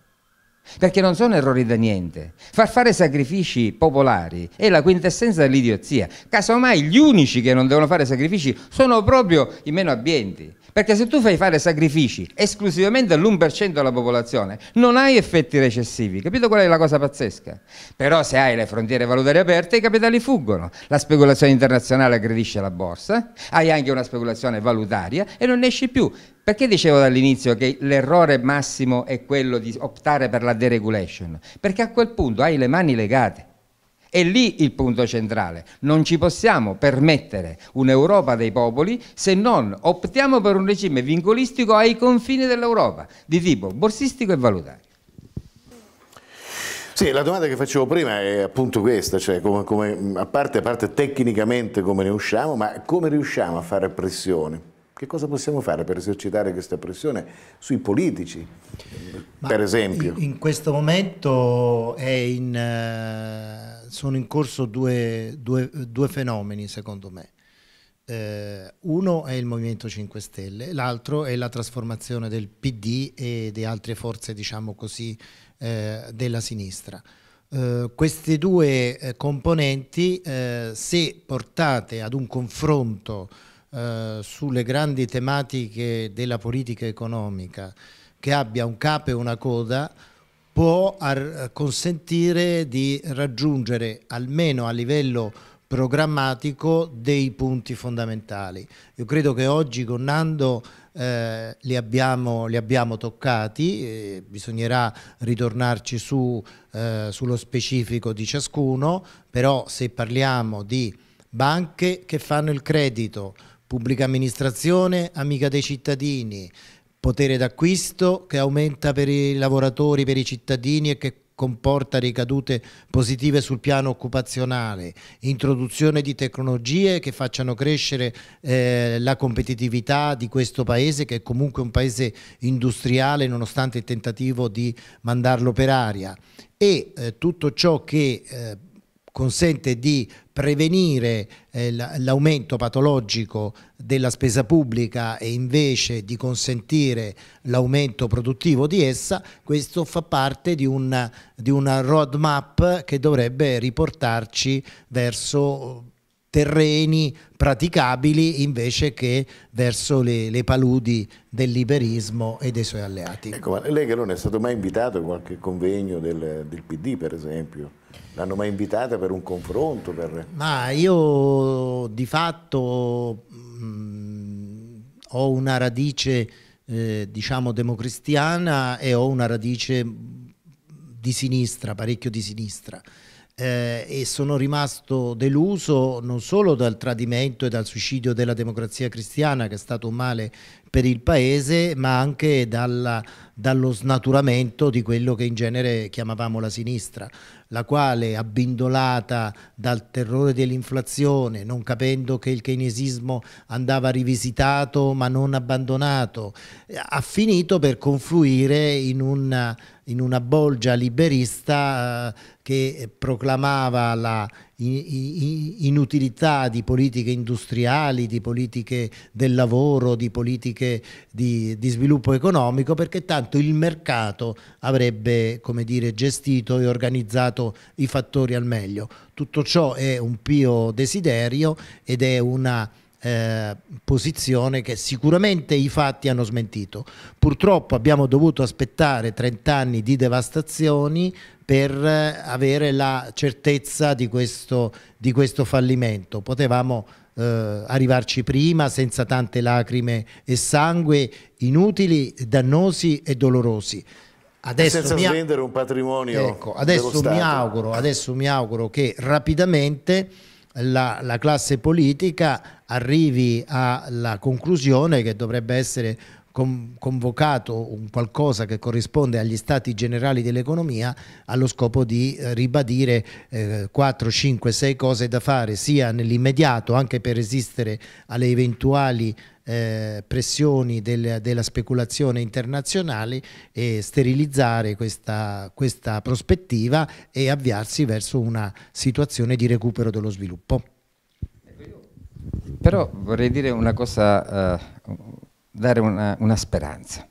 Perché non sono errori da niente. Far fare sacrifici popolari è la quintessenza dell'idiozia. Casomai gli unici che non devono fare sacrifici sono proprio i meno abbienti. Perché se tu fai fare sacrifici esclusivamente all'1% della popolazione, non hai effetti recessivi. Capito qual è la cosa pazzesca? Però se hai le frontiere valutarie aperte, i capitali fuggono. La speculazione internazionale aggredisce la borsa, hai anche una speculazione valutaria e non ne esci più. Perché dicevo dall'inizio che l'errore massimo è quello di optare per la deregulation? Perché a quel punto hai le mani legate. È lì il punto centrale. Non ci possiamo permettere un'Europa dei popoli se non optiamo per un regime vincolistico ai confini dell'Europa, di tipo borsistico e valutario. Sì, la domanda che facevo prima è appunto questa, cioè come, come, a, parte, a parte tecnicamente come ne usciamo, ma come riusciamo a fare pressione che cosa possiamo fare per esercitare questa pressione sui politici, Ma per esempio? In, questo momento in, eh, sono in corso due, due, due fenomeni, secondo me. Eh, uno è il Movimento 5 Stelle, l'altro è la trasformazione del PD e di altre forze, diciamo così, eh, della sinistra. Uh, queste due eh, componenti, eh, se portate ad un confronto eh, sulle grandi tematiche della politica economica che abbia un capo e una coda può consentire di raggiungere almeno a livello programmatico dei punti fondamentali. Io credo che oggi con Nando eh, li, abbiamo, li, abbiamo, toccati, eh, bisognerà ritornarci su, eh, sullo specifico di ciascuno, però se parliamo di banche che fanno il credito, pubblica amministrazione amica dei cittadini, potere d'acquisto che aumenta per i lavoratori, per i cittadini e che comporta ricadute positive sul piano occupazionale, introduzione di tecnologie che facciano crescere eh, la competitività di questo paese che è comunque un paese industriale nonostante il tentativo di mandarlo per aria e eh, tutto ciò che eh, consente di prevenire eh, l'aumento patologico della spesa pubblica e invece di consentire l'aumento produttivo di essa, questo fa parte di una, di una roadmap che dovrebbe riportarci verso terreni praticabili invece che verso le, le, paludi del liberismo e dei suoi alleati. Ecco, lei che non è stato mai invitato a qualche convegno del, del PD per esempio? L'hanno mai invitata per un confronto? Per... Ma io di fatto mh, mm, ho una radice eh, diciamo democristiana e ho una radice di sinistra, parecchio di sinistra eh, e sono rimasto deluso non solo dal tradimento e dal suicidio della democrazia cristiana che è stato un male per il paese ma anche dalla, dallo snaturamento di quello che in genere chiamavamo la sinistra la quale abbindolata dal terrore dell'inflazione non capendo che il keynesismo andava rivisitato ma non abbandonato ha finito per confluire in una, in una bolgia liberista eh, che proclamava la inutilità di politiche industriali, di politiche del lavoro, di politiche di, di sviluppo economico, perché tanto il mercato avrebbe dire, gestito e organizzato i fattori al meglio. Tutto ciò è un pio desiderio ed è una eh, posizione che sicuramente i fatti hanno smentito. Purtroppo abbiamo dovuto aspettare 30 anni di devastazioni per eh, avere la certezza di questo, di questo fallimento. Potevamo eh, arrivarci prima senza tante lacrime e sangue inutili, dannosi e dolorosi. Adesso senza mi... svendere un patrimonio. Ecco, adesso, mi auguro, adesso mi auguro che rapidamente la, la classe politica arrivi alla conclusione che dovrebbe essere convocato un qualcosa che corrisponde agli stati generali dell'economia allo scopo di eh, ribadire eh, 4, 5, 6 cose da fare sia nell'immediato anche per resistere alle eventuali eh, pressioni del, della speculazione internazionale e sterilizzare questa, questa prospettiva e avviarsi verso una situazione di recupero dello sviluppo però vorrei dire una cosa, eh, dare una, una, speranza.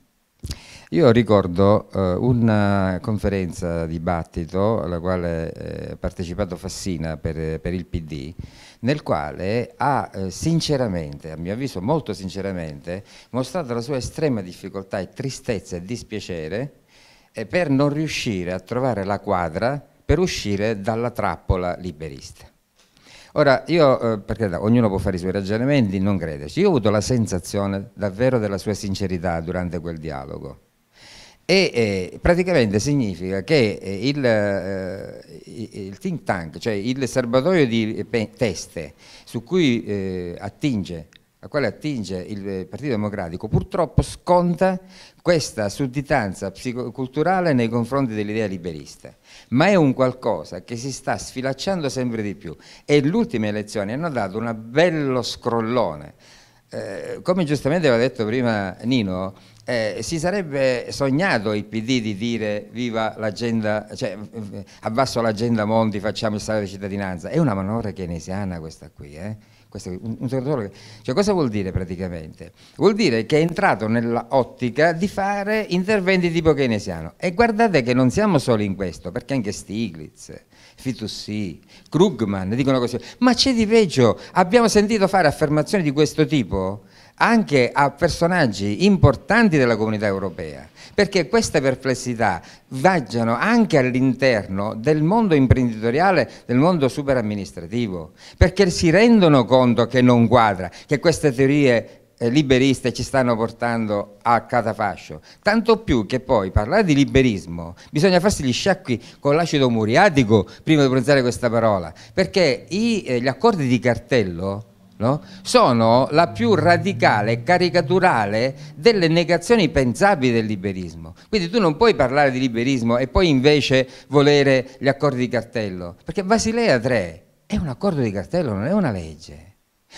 Io ricordo eh, una conferenza dibattito alla quale ha eh, partecipato Fassina per, per, il PD, nel quale ha eh, sinceramente, a mio avviso molto sinceramente, mostrato la sua estrema difficoltà e tristezza e dispiacere eh, per non riuscire a trovare la quadra per uscire dalla trappola liberista. Ora, io, eh, perché da, ognuno può fare i suoi ragionamenti, non crederci, io ho avuto la sensazione davvero della sua sincerità durante quel dialogo. E eh, praticamente significa che eh, il, eh, il, think tank, cioè il serbatoio di eh, teste su cui eh, attinge, a quale attinge il Partito Democratico, purtroppo sconta questa sudditanza psicoculturale nei confronti dell'idea liberista, ma è un qualcosa che si sta sfilacciando sempre di più e le ultime elezioni hanno dato un bello scrollone. Eh, come giustamente aveva detto prima Nino, eh, si sarebbe sognato il PD di dire viva l'agenda, cioè abbasso l'agenda Monti, facciamo il salario di cittadinanza. È una manovra keynesiana questa qui, eh? Questo, un, un, cioè, cosa vuol dire praticamente? Vuol dire che è entrato nell'ottica di fare interventi tipo keynesiano. E guardate che non siamo soli in questo, perché anche Stiglitz, Fitussi, Krugman dicono così. Ma c'è di peggio, abbiamo sentito fare affermazioni di questo tipo anche a personaggi importanti della comunità europea, perché queste perplessità vaggiano anche all'interno del mondo imprenditoriale, del mondo superamministrativo, perché si rendono conto che non quadra, che queste teorie eh, liberiste ci stanno portando a catafascio. Tanto più che poi parlare di liberismo bisogna farsi gli sciacqui con l'acido muriatico prima di pronunciare questa parola, perché eh, gli accordi di cartello No? sono la più radicale e caricaturale delle negazioni pensabili del liberismo. Quindi tu non puoi parlare di liberismo e poi invece volere gli accordi di cartello, perché Basilea 3 è un accordo di cartello, non è una legge.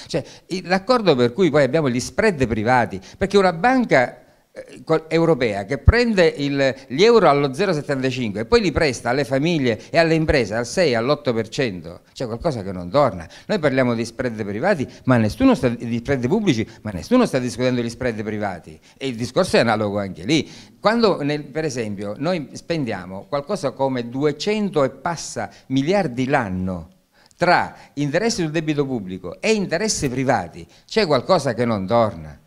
Cioè, l'accordo per cui poi abbiamo gli spread privati, perché una banca eh, europea che prende il, gli euro allo 0,75 e poi li presta alle famiglie e alle imprese al 6 all'8% c'è qualcosa che non torna noi parliamo di spread privati ma nessuno sta, di spread pubblici ma nessuno sta discutendo gli spread privati e il discorso è analogo anche lì quando nel, per esempio noi spendiamo qualcosa come 200 e passa miliardi l'anno tra interessi sul debito pubblico e interessi privati c'è qualcosa che non torna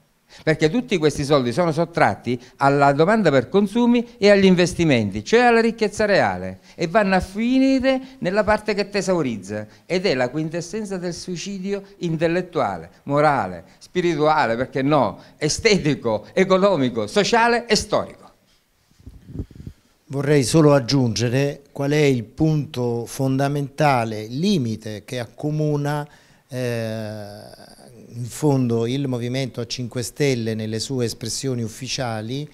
perché tutti questi soldi sono sottratti alla domanda per consumi e agli investimenti, cioè alla ricchezza reale e vanno a finire nella parte che tesaurizza ed è la quintessenza del suicidio intellettuale, morale, spirituale, perché no, estetico, economico, sociale e storico. Vorrei solo aggiungere qual è il punto fondamentale, limite che accomuna eh, in fondo il Movimento 5 Stelle nelle sue espressioni ufficiali,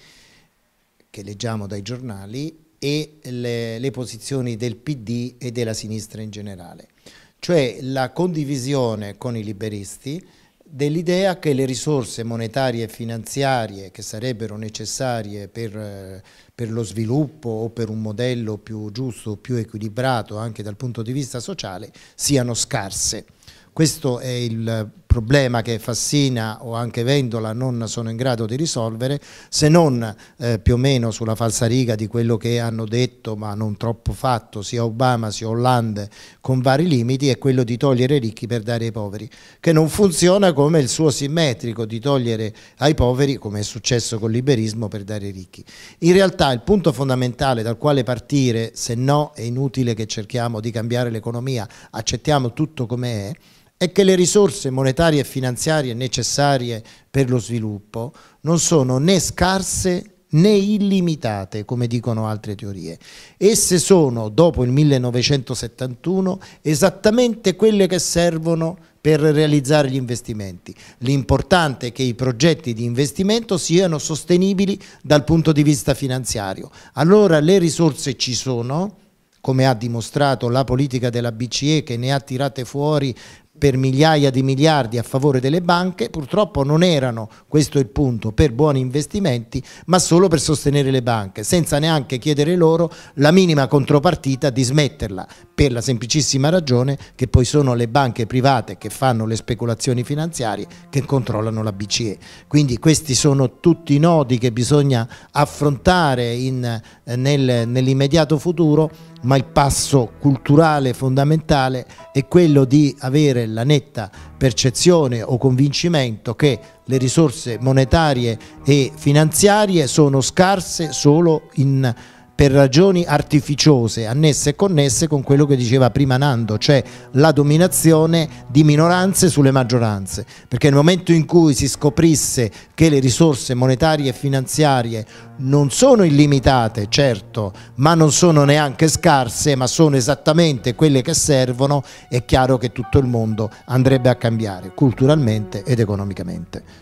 che leggiamo dai giornali, e le, le posizioni del PD e della sinistra in generale. Cioè la condivisione con i liberisti dell'idea che le risorse monetarie e finanziarie che sarebbero necessarie per, per, lo sviluppo o per un modello più giusto, più equilibrato anche dal punto di vista sociale, siano scarse. Questo è il problema che Fassina o anche Vendola non sono in grado di risolvere se non eh, più o meno sulla falsariga di quello che hanno detto ma non troppo fatto sia Obama sia Hollande con vari limiti è quello di togliere i ricchi per dare ai poveri che non funziona come il suo simmetrico di togliere ai poveri come è successo col liberismo per dare ai ricchi. In realtà il punto fondamentale dal quale partire se no è inutile che cerchiamo di cambiare l'economia accettiamo tutto come è è che le risorse monetarie e finanziarie necessarie per lo sviluppo non sono né scarse né illimitate, come dicono altre teorie. Esse sono, dopo il 1971, esattamente quelle che servono per realizzare gli investimenti. L'importante è che i progetti di investimento siano sostenibili dal punto di vista finanziario. Allora le risorse ci sono, come ha dimostrato la politica della BCE che ne ha tirate fuori per migliaia di miliardi a favore delle banche, purtroppo non erano, questo è il punto, per buoni investimenti, ma solo per sostenere le banche, senza neanche chiedere loro la minima contropartita di smetterla, per la semplicissima ragione che poi sono le banche private che fanno le speculazioni finanziarie che controllano la BCE. Quindi questi sono tutti i nodi che bisogna affrontare in eh, nel, nell'immediato futuro, ma il passo culturale fondamentale è quello di avere la netta percezione o convincimento che le risorse monetarie e finanziarie sono scarse solo in per ragioni artificiose annesse e connesse con quello che diceva prima Nando, cioè la dominazione di minoranze sulle maggioranze, perché nel momento in cui si scoprisse che le risorse monetarie e finanziarie non sono illimitate, certo, ma non sono neanche scarse, ma sono esattamente quelle che servono, è chiaro che tutto il mondo andrebbe a cambiare culturalmente ed economicamente.